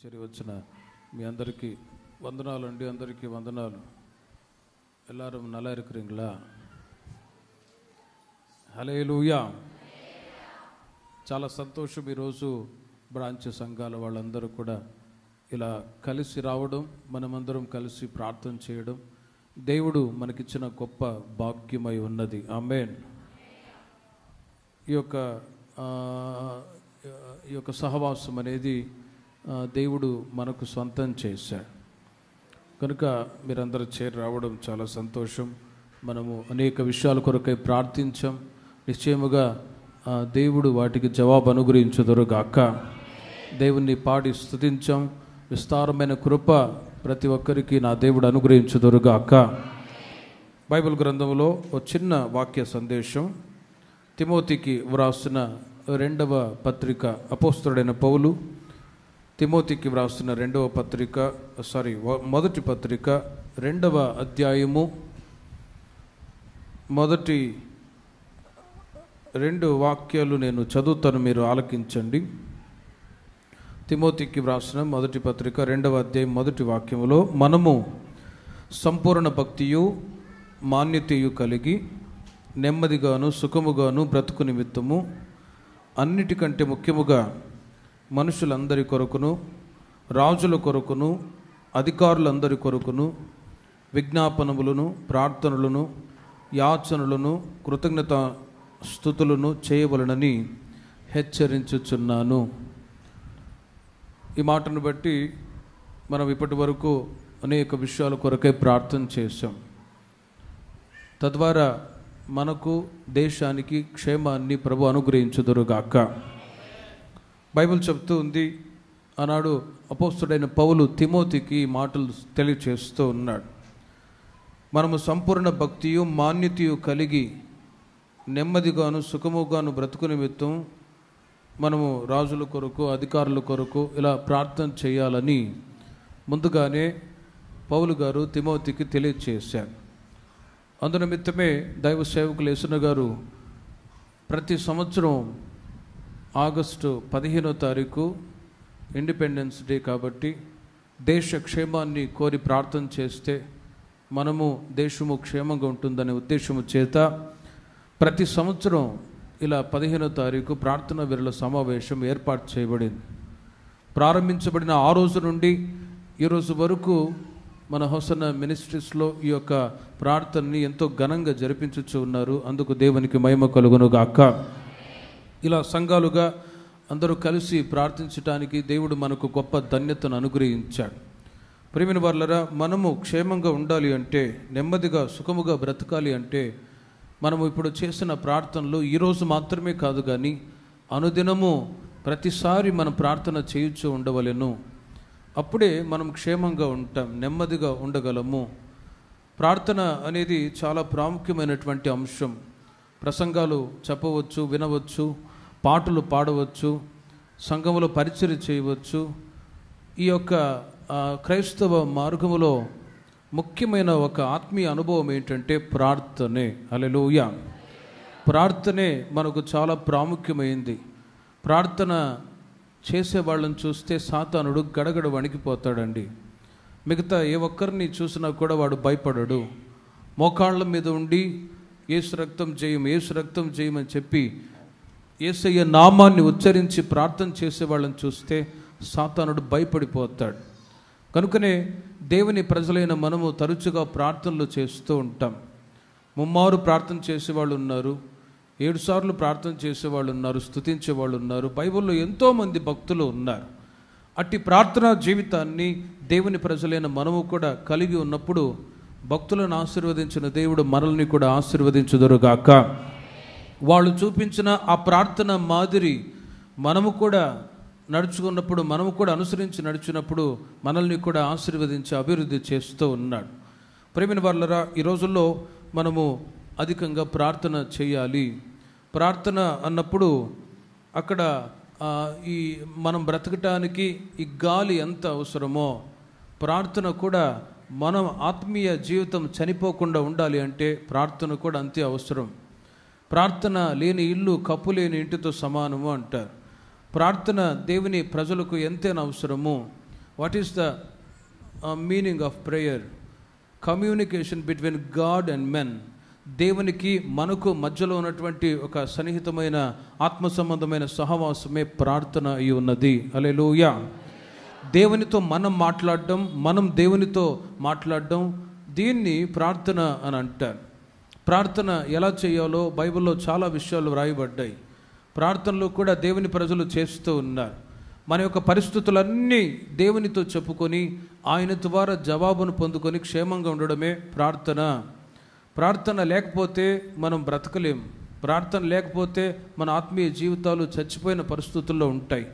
చేరి వచ్చిన మీ అందరికీ వందనాలు అండి అందరికీ వందనాలు எல்லாரும் నల్ల இருக்கிறீங்களா హలే లూయా చాలా సంతోషం ఈరోజు బ్రాంచ్ సంఘాల వాళ్ళందరూ కూడా ఇలా కలిసి రావడం మనమందరం కలిసి ప్రార్థన చేయడం దేవుడు మనకిచ్చిన గొప్ప భాగ్యమై ఉన్నది ఆమెన్ ఈ యొక్క ఈ యొక్క సహవాసం అనేది దేవుడు మనకు సొంతం చేశాడు కనుక మీరందరూ చేరి రావడం చాలా సంతోషం మనము అనేక విషయాల కొరకై ప్రార్థించాం నిశ్చయముగా దేవుడు వాటికి జవాబు అనుగ్రహించుదరుగాక దేవుణ్ణి పాడి స్థుతించాం విస్తారమైన కృప ప్రతి ఒక్కరికి నా దేవుడు అనుగ్రహించుదరుగాక బైబిల్ గ్రంథంలో ఒక చిన్న వాక్య సందేశం తిమోతికి వ్రాసిన రెండవ పత్రిక అపోస్తుడైన పౌలు తిమోతికి వ్రాస్తున్న రెండవ పత్రిక సారీ మొదటి పత్రిక రెండవ అధ్యాయము మొదటి రెండు వాక్యాలు నేను చదువుతాను మీరు ఆలకించండి తిమోతికి వ్రాసిన మొదటి పత్రిక రెండవ అధ్యాయం మొదటి వాక్యములో మనము సంపూర్ణ భక్తియు మాన్యతయు కలిగి నెమ్మదిగాను సుఖముగాను బ్రతుకు నిమిత్తము అన్నిటికంటే ముఖ్యముగా మనుషులందరి కొరకును రాజుల కొరకును అధికారులందరి కొరకును విజ్ఞాపనములను ప్రార్థనలను యాచనలను కృతజ్ఞత స్థుతులను చేయవలనని హెచ్చరించుచున్నాను ఈ మాటను బట్టి మనం ఇప్పటి వరకు అనేక విషయాల కొరకే ప్రార్థన చేశాం తద్వారా మనకు దేశానికి క్షేమాన్ని ప్రభు అనుగ్రహించుదురుగాక బైబిల్ చెప్తూ ఉంది ఆనాడు అపోస్తుడైన పౌలు తిమోతికి మాటలు తెలియచేస్తూ ఉన్నాడు మనము సంపూర్ణ భక్తియు మాన్యతయు కలిగి నెమ్మదిగాను సుఖముగాను బ్రతుకు నిమిత్తం మనము రాజుల కొరకు అధికారుల కొరకు ఇలా ప్రార్థన చేయాలని ముందుగానే పౌలు గారు తిమోతికి తెలియచేశారు నిమిత్తమే దైవ సేవకులు యసున గారు ప్రతి సంవత్సరం ఆగస్టు పదిహేనో తారీఖు ఇండిపెండెన్స్ డే కాబట్టి దేశ క్షేమాన్ని కోరి ప్రార్థన చేస్తే మనము దేశము క్షేమంగా ఉంటుందనే ఉద్దేశము చేత ప్రతి సంవత్సరం ఇలా పదిహేనో తారీఖు ప్రార్థన వీరుల సమావేశం ఏర్పాటు చేయబడింది ప్రారంభించబడిన ఆ రోజు నుండి ఈరోజు వరకు మన హొసన మినిస్ట్రీస్లో ఈ యొక్క ప్రార్థనని ఎంతో ఘనంగా జరిపించుచు ఉన్నారు అందుకు దేవునికి మహిమ గాక ఇలా సంఘాలుగా అందరూ కలిసి ప్రార్థించడానికి దేవుడు మనకు గొప్ప ధన్యతను అనుగ్రహించాడు ప్రేమిన వాళ్ళరా మనము క్షేమంగా ఉండాలి అంటే నెమ్మదిగా సుఖముగా బ్రతకాలి అంటే మనము ఇప్పుడు చేసిన ప్రార్థనలు ఈరోజు మాత్రమే కాదు కానీ అనుదినము ప్రతిసారి మనం ప్రార్థన చేయించు ఉండవలెను అప్పుడే మనం క్షేమంగా ఉంటాం నెమ్మదిగా ఉండగలము ప్రార్థన అనేది చాలా ప్రాముఖ్యమైనటువంటి అంశం ప్రసంగాలు చెప్పవచ్చు వినవచ్చు పాటలు పాడవచ్చు సంఘములో పరిచయం చేయవచ్చు ఈ యొక్క క్రైస్తవ మార్గములో ముఖ్యమైన ఒక ఆత్మీయ అనుభవం ఏంటంటే ప్రార్థనే అలెలుయ ప్రార్థనే మనకు చాలా ప్రాముఖ్యమైంది ప్రార్థన చేసే వాళ్ళని చూస్తే సాతానుడు గడగడ వణికిపోతాడండి మిగతా ఏ ఒక్కరిని చూసినా కూడా వాడు భయపడడు మోకాళ్ళ మీద ఉండి ఏసు రక్తం చేయం ఏసు రక్తం చేయమని చెప్పి ఏసయ్య నామాన్ని ఉచ్చరించి ప్రార్థన చేసే వాళ్ళని చూస్తే సాతానుడు భయపడిపోతాడు కనుకనే దేవుని ప్రజలైన మనము తరచుగా ప్రార్థనలు చేస్తూ ఉంటాం ముమ్మారు ప్రార్థన చేసేవాళ్ళు ఉన్నారు ఏడుసార్లు ప్రార్థన చేసేవాళ్ళు ఉన్నారు స్థుతించేవాళ్ళు ఉన్నారు బైబిల్లో ఎంతోమంది భక్తులు ఉన్నారు అట్టి ప్రార్థనా జీవితాన్ని దేవుని ప్రజలైన మనము కూడా కలిగి ఉన్నప్పుడు భక్తులను ఆశీర్వదించిన దేవుడు మనల్ని కూడా ఆశీర్వదించుదురుగాక వాళ్ళు చూపించిన ఆ ప్రార్థన మాదిరి మనము కూడా నడుచుకున్నప్పుడు మనము కూడా అనుసరించి నడిచినప్పుడు మనల్ని కూడా ఆశీర్వదించి అభివృద్ధి చేస్తూ ఉన్నాడు ప్రేమిన వాళ్ళరా ఈ రోజుల్లో మనము అధికంగా ప్రార్థన చేయాలి ప్రార్థన అన్నప్పుడు అక్కడ ఈ మనం బ్రతకటానికి ఈ గాలి ఎంత అవసరమో ప్రార్థన కూడా మనం ఆత్మీయ జీవితం చనిపోకుండా ఉండాలి అంటే ప్రార్థన కూడా అంతే అవసరం ప్రార్థన లేని ఇల్లు కప్పు లేని ఇంటితో సమానము అంటారు ప్రార్థన దేవుని ప్రజలకు ఎంతైనా అవసరము what is the meaning of prayer communication between God and men దేవునికి మనకు మధ్యలో ఉన్నటువంటి ఒక సన్నిహితమైన ఆత్మ సంబంధమైన సహవాసమే ప్రార్థన అయి ఉన్నది అలే అలెలుయా దేవునితో మనం మాట్లాడడం మనం దేవునితో మాట్లాడడం దీన్ని ప్రార్థన అని అంటారు ప్రార్థన ఎలా చేయాలో బైబిల్లో చాలా విషయాలు వ్రాయబడ్డాయి ప్రార్థనలు కూడా దేవుని ప్రజలు చేస్తూ ఉన్నారు మన యొక్క పరిస్థితులన్నీ దేవునితో చెప్పుకొని ఆయన ద్వారా జవాబును పొందుకొని క్షేమంగా ఉండడమే ప్రార్థన ప్రార్థన లేకపోతే మనం బ్రతకలేం ప్రార్థన లేకపోతే మన ఆత్మీయ జీవితాలు చచ్చిపోయిన పరిస్థితుల్లో ఉంటాయి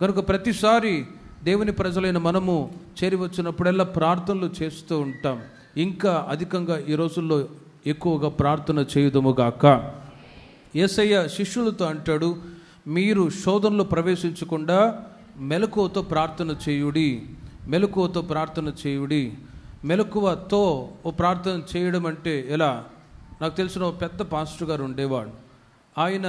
కనుక ప్రతిసారి దేవుని ప్రజలైన మనము చేరి వచ్చినప్పుడెల్లా ప్రార్థనలు చేస్తూ ఉంటాం ఇంకా అధికంగా ఈ రోజుల్లో ఎక్కువగా ప్రార్థన చేయుదముగాక ఏసయ్య శిష్యులతో అంటాడు మీరు శోధనలో ప్రవేశించకుండా మెలకువతో ప్రార్థన చేయుడి మెలకువతో ప్రార్థన చేయుడి మెలకువతో ఓ ప్రార్థన చేయడం అంటే ఎలా నాకు తెలిసిన ఓ పెద్ద పాస్టర్ గారు ఉండేవాడు ఆయన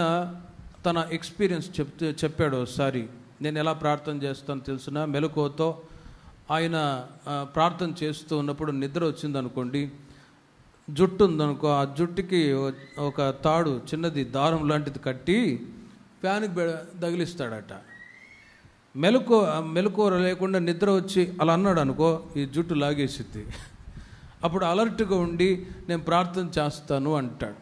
తన ఎక్స్పీరియన్స్ చెప్తే చెప్పాడు ఒకసారి నేను ఎలా ప్రార్థన చేస్తాను తెలిసిన మెలకువతో ఆయన ప్రార్థన చేస్తూ ఉన్నప్పుడు నిద్ర వచ్చిందనుకోండి జుట్టు ఉందనుకో ఆ జుట్టుకి ఒక తాడు చిన్నది దారం లాంటిది కట్టి ఫ్యాన్కి తగిలిస్తాడట మెలకు మెలకువర లేకుండా నిద్ర వచ్చి అలా అన్నాడు అనుకో ఈ జుట్టు లాగేసిద్ది అప్పుడు అలర్ట్గా ఉండి నేను ప్రార్థన చేస్తాను అంటాడు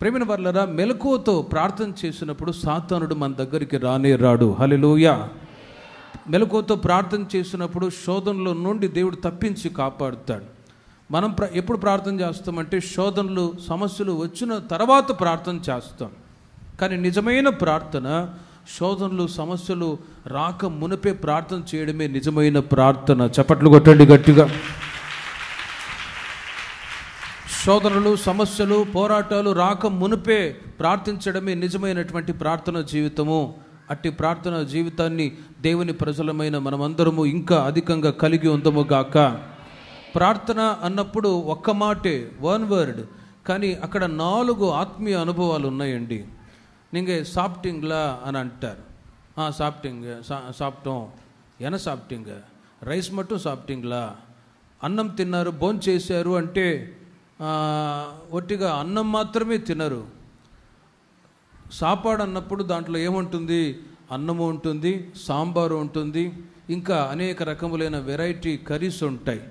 ప్రేమిన వర్లరా మెలకువతో ప్రార్థన చేసినప్పుడు సాతానుడు మన దగ్గరికి రానే రాడు హలిలోయా మెలకువతో ప్రార్థన చేసినప్పుడు శోధనలో నుండి దేవుడు తప్పించి కాపాడుతాడు మనం ప్ర ఎప్పుడు ప్రార్థన చేస్తామంటే శోధనలు సమస్యలు వచ్చిన తర్వాత ప్రార్థన చేస్తాం కానీ నిజమైన ప్రార్థన శోధనలు సమస్యలు రాక మునిపే ప్రార్థన చేయడమే నిజమైన ప్రార్థన చప్పట్లు కొట్టండి గట్టిగా శోధనలు సమస్యలు పోరాటాలు రాక మునిపే ప్రార్థించడమే నిజమైనటువంటి ప్రార్థన జీవితము అట్టి ప్రార్థన జీవితాన్ని దేవుని ప్రజలమైన మనమందరము ఇంకా అధికంగా కలిగి ఉందము గాక ప్రార్థన అన్నప్పుడు ఒక్క మాటే వన్ వర్డ్ కానీ అక్కడ నాలుగు ఆత్మీయ అనుభవాలు ఉన్నాయండి నీకే సాప్టింగ్లా అని అంటారు సాప్టింగ్ సాప్టం ఎన సాప్టింగ్ రైస్ మట్టు సాప్టింగ్లా అన్నం తిన్నారు బోన్ చేశారు అంటే ఒట్టిగా అన్నం మాత్రమే తినరు సాపాడు అన్నప్పుడు దాంట్లో ఏముంటుంది అన్నము ఉంటుంది సాంబారు ఉంటుంది ఇంకా అనేక రకములైన వెరైటీ కర్రీస్ ఉంటాయి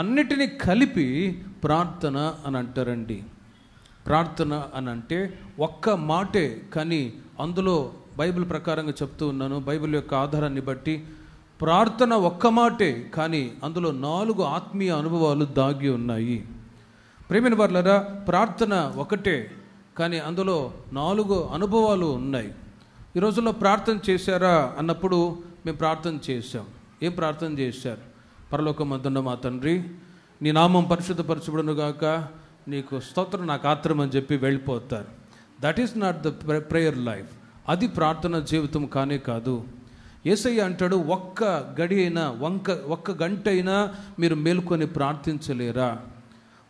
అన్నిటినీ కలిపి ప్రార్థన అని అంటారండి ప్రార్థన అని అంటే ఒక్క మాటే కానీ అందులో బైబిల్ ప్రకారంగా చెప్తూ ఉన్నాను బైబిల్ యొక్క ఆధారాన్ని బట్టి ప్రార్థన ఒక్క మాటే కానీ అందులో నాలుగు ఆత్మీయ అనుభవాలు దాగి ఉన్నాయి ప్రేమిన వర్లరా ప్రార్థన ఒకటే కానీ అందులో నాలుగు అనుభవాలు ఉన్నాయి ఈ రోజుల్లో ప్రార్థన చేశారా అన్నప్పుడు మేము ప్రార్థన చేశాం ఏం ప్రార్థన చేశారు పరలోకమందున్న మా తండ్రి నీ నామం గాక నీకు స్తోత్రం నాకు ఆత్రం అని చెప్పి వెళ్ళిపోతారు that is not the prayer life అది ప్రార్థన జీవితం కానే కాదు ఏసయ్య అంటాడు ఒక్క గడి అయినా వంక ఒక్క గంట అయినా మీరు మేల్కొని ప్రార్థించలేరా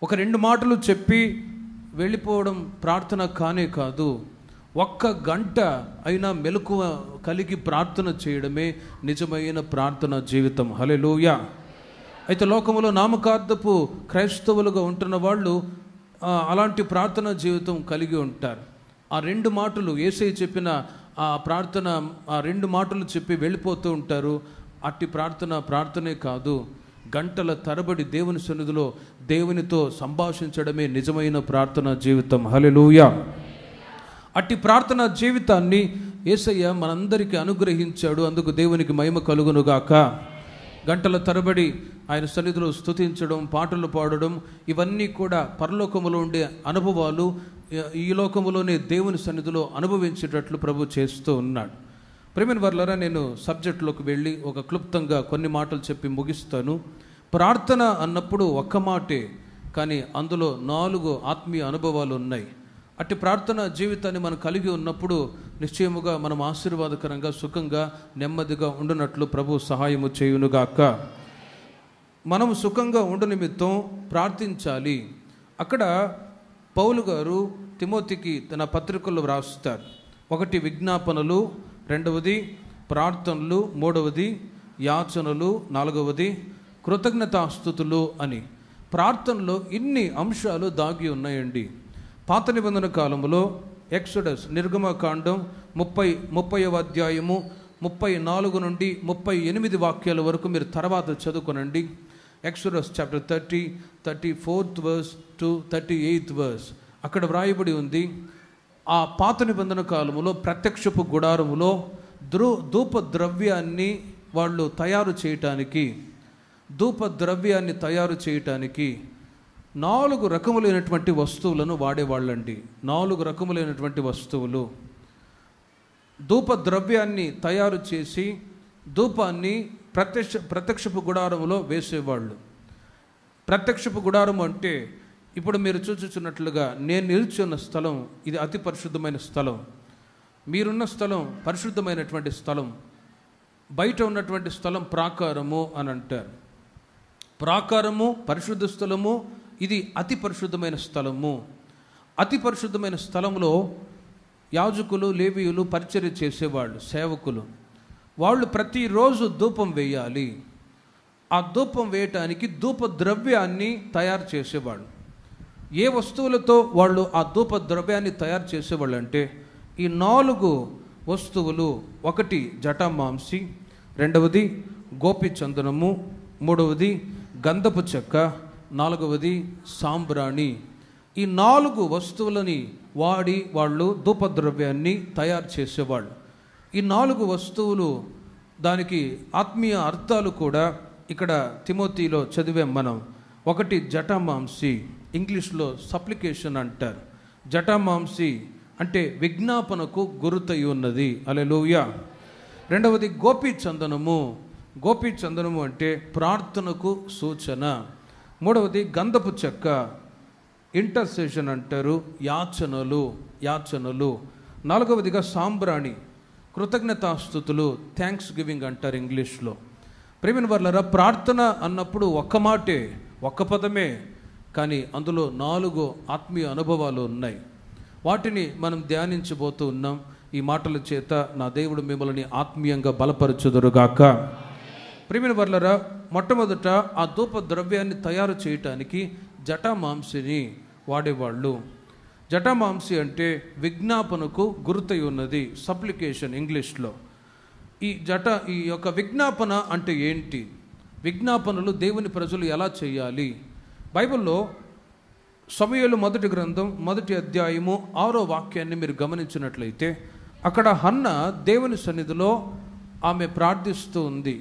ఒక రెండు మాటలు చెప్పి వెళ్ళిపోవడం ప్రార్థన కానే కాదు ఒక్క గంట అయినా మెలకువ కలిగి ప్రార్థన చేయడమే నిజమైన ప్రార్థన జీవితం హలెలోయా అయితే లోకములో నామకార్థపు క్రైస్తవులుగా ఉంటున్న వాళ్ళు అలాంటి ప్రార్థన జీవితం కలిగి ఉంటారు ఆ రెండు మాటలు ఏసై చెప్పిన ఆ ప్రార్థన ఆ రెండు మాటలు చెప్పి వెళ్ళిపోతూ ఉంటారు అట్టి ప్రార్థన ప్రార్థనే కాదు గంటల తరబడి దేవుని సన్నిధిలో దేవునితో సంభాషించడమే నిజమైన ప్రార్థన జీవితం హలెలూయ అట్టి ప్రార్థన జీవితాన్ని ఏసయ్య మనందరికీ అనుగ్రహించాడు అందుకు దేవునికి మహిమ కలుగునుగాక గంటల తరబడి ఆయన సన్నిధిలో స్థుతించడం పాటలు పాడడం ఇవన్నీ కూడా పరలోకములో ఉండే అనుభవాలు ఈ లోకములోనే దేవుని సన్నిధిలో అనుభవించేటట్లు ప్రభు చేస్తూ ఉన్నాడు ప్రేమిన్ వర్లరా నేను సబ్జెక్టులోకి వెళ్ళి ఒక క్లుప్తంగా కొన్ని మాటలు చెప్పి ముగిస్తాను ప్రార్థన అన్నప్పుడు ఒక్క మాటే కానీ అందులో నాలుగు ఆత్మీయ అనుభవాలు ఉన్నాయి అట్టి ప్రార్థన జీవితాన్ని మనం కలిగి ఉన్నప్పుడు నిశ్చయముగా మనం ఆశీర్వాదకరంగా సుఖంగా నెమ్మదిగా ఉండునట్లు ప్రభు సహాయము చేయునుగాక మనం సుఖంగా ఉండు నిమిత్తం ప్రార్థించాలి అక్కడ పౌలు గారు తిమోతికి తన పత్రికలు వ్రాస్తారు ఒకటి విజ్ఞాపనలు రెండవది ప్రార్థనలు మూడవది యాచనలు నాలుగవది కృతజ్ఞతాస్థుతులు అని ప్రార్థనలో ఇన్ని అంశాలు దాగి ఉన్నాయండి పాత నిబంధన కాలంలో ఎక్సడస్ నిర్గమకాండం ముప్పై ముప్పై అధ్యాయము ముప్పై నాలుగు నుండి ముప్పై ఎనిమిది వాక్యాల వరకు మీరు తర్వాత చదువుకునండి Exodus chapter thirty thirty fourth verse to thirty eighth verse అక్కడ వ్రాయబడి ఉంది ఆ పాత నిబంధన కాలంలో ప్రత్యక్షపు గుడారములో ద్రో ధూప ద్రవ్యాన్ని వాళ్ళు తయారు చేయటానికి ధూప ద్రవ్యాన్ని తయారు చేయటానికి నాలుగు రకములైనటువంటి వస్తువులను వాడేవాళ్ళండి నాలుగు రకములైనటువంటి వస్తువులు ధూప ద్రవ్యాన్ని తయారు చేసి ధూపాన్ని ప్రత్యక్ష ప్రత్యక్షపు గుడారంలో వేసేవాళ్ళు ప్రత్యక్షపు గుడారం అంటే ఇప్పుడు మీరు చూచుచున్నట్లుగా నేను నిల్చున్న స్థలం ఇది అతి పరిశుద్ధమైన స్థలం మీరున్న స్థలం పరిశుద్ధమైనటువంటి స్థలం బయట ఉన్నటువంటి స్థలం ప్రాకారము అని అంటారు ప్రాకారము పరిశుద్ధ స్థలము ఇది అతి పరిశుద్ధమైన స్థలము అతి పరిశుద్ధమైన స్థలంలో యాజకులు లేవీయులు పరిచర్య చేసేవాళ్ళు సేవకులు వాళ్ళు ప్రతిరోజు ధూపం వేయాలి ఆ ధూపం వేయటానికి ధూప ద్రవ్యాన్ని తయారు చేసేవాళ్ళు ఏ వస్తువులతో వాళ్ళు ఆ ధూప ద్రవ్యాన్ని తయారు చేసేవాళ్ళు అంటే ఈ నాలుగు వస్తువులు ఒకటి జటామాంసి రెండవది గోపిచందనము మూడవది గంధపు చెక్క నాలుగవది సాంబ్రాణి ఈ నాలుగు వస్తువులని వాడి వాళ్ళు ధూపద్రవ్యాన్ని తయారు చేసేవాళ్ళు ఈ నాలుగు వస్తువులు దానికి ఆత్మీయ అర్థాలు కూడా ఇక్కడ తిమోతిలో చదివాం మనం ఒకటి జటామాంసి ఇంగ్లీష్లో సప్లికేషన్ అంటారు జటామాంసి అంటే విజ్ఞాపనకు గురుతయి ఉన్నది అలే లోయ రెండవది గోపీ చందనము గోపీ చందనము అంటే ప్రార్థనకు సూచన మూడవది గంధపు చెక్క ఇంటర్సెషన్ అంటారు యాచనలు యాచనలు నాలుగవదిగా సాంబ్రాణి కృతజ్ఞతాస్థుతులు థ్యాంక్స్ గివింగ్ అంటారు ఇంగ్లీష్లో ప్రేమిన వర్లరా ప్రార్థన అన్నప్పుడు ఒక్క మాటే ఒక్క పదమే కానీ అందులో నాలుగు ఆత్మీయ అనుభవాలు ఉన్నాయి వాటిని మనం ధ్యానించబోతూ ఉన్నాం ఈ మాటల చేత నా దేవుడు మిమ్మల్ని ఆత్మీయంగా బలపరచుదురుగాక ప్రేమిన వర్లరా మొట్టమొదట ఆ ధూప ద్రవ్యాన్ని తయారు చేయటానికి జటామాంసిని వాడేవాళ్ళు జటామాంసి అంటే విజ్ఞాపనకు గుర్తయి ఉన్నది సప్లికేషన్ ఇంగ్లీష్లో ఈ జట ఈ యొక్క విజ్ఞాపన అంటే ఏంటి విజ్ఞాపనలు దేవుని ప్రజలు ఎలా చేయాలి బైబిల్లో సమయలు మొదటి గ్రంథం మొదటి అధ్యాయము ఆరో వాక్యాన్ని మీరు గమనించినట్లయితే అక్కడ హన్న దేవుని సన్నిధిలో ఆమె ప్రార్థిస్తూ ఉంది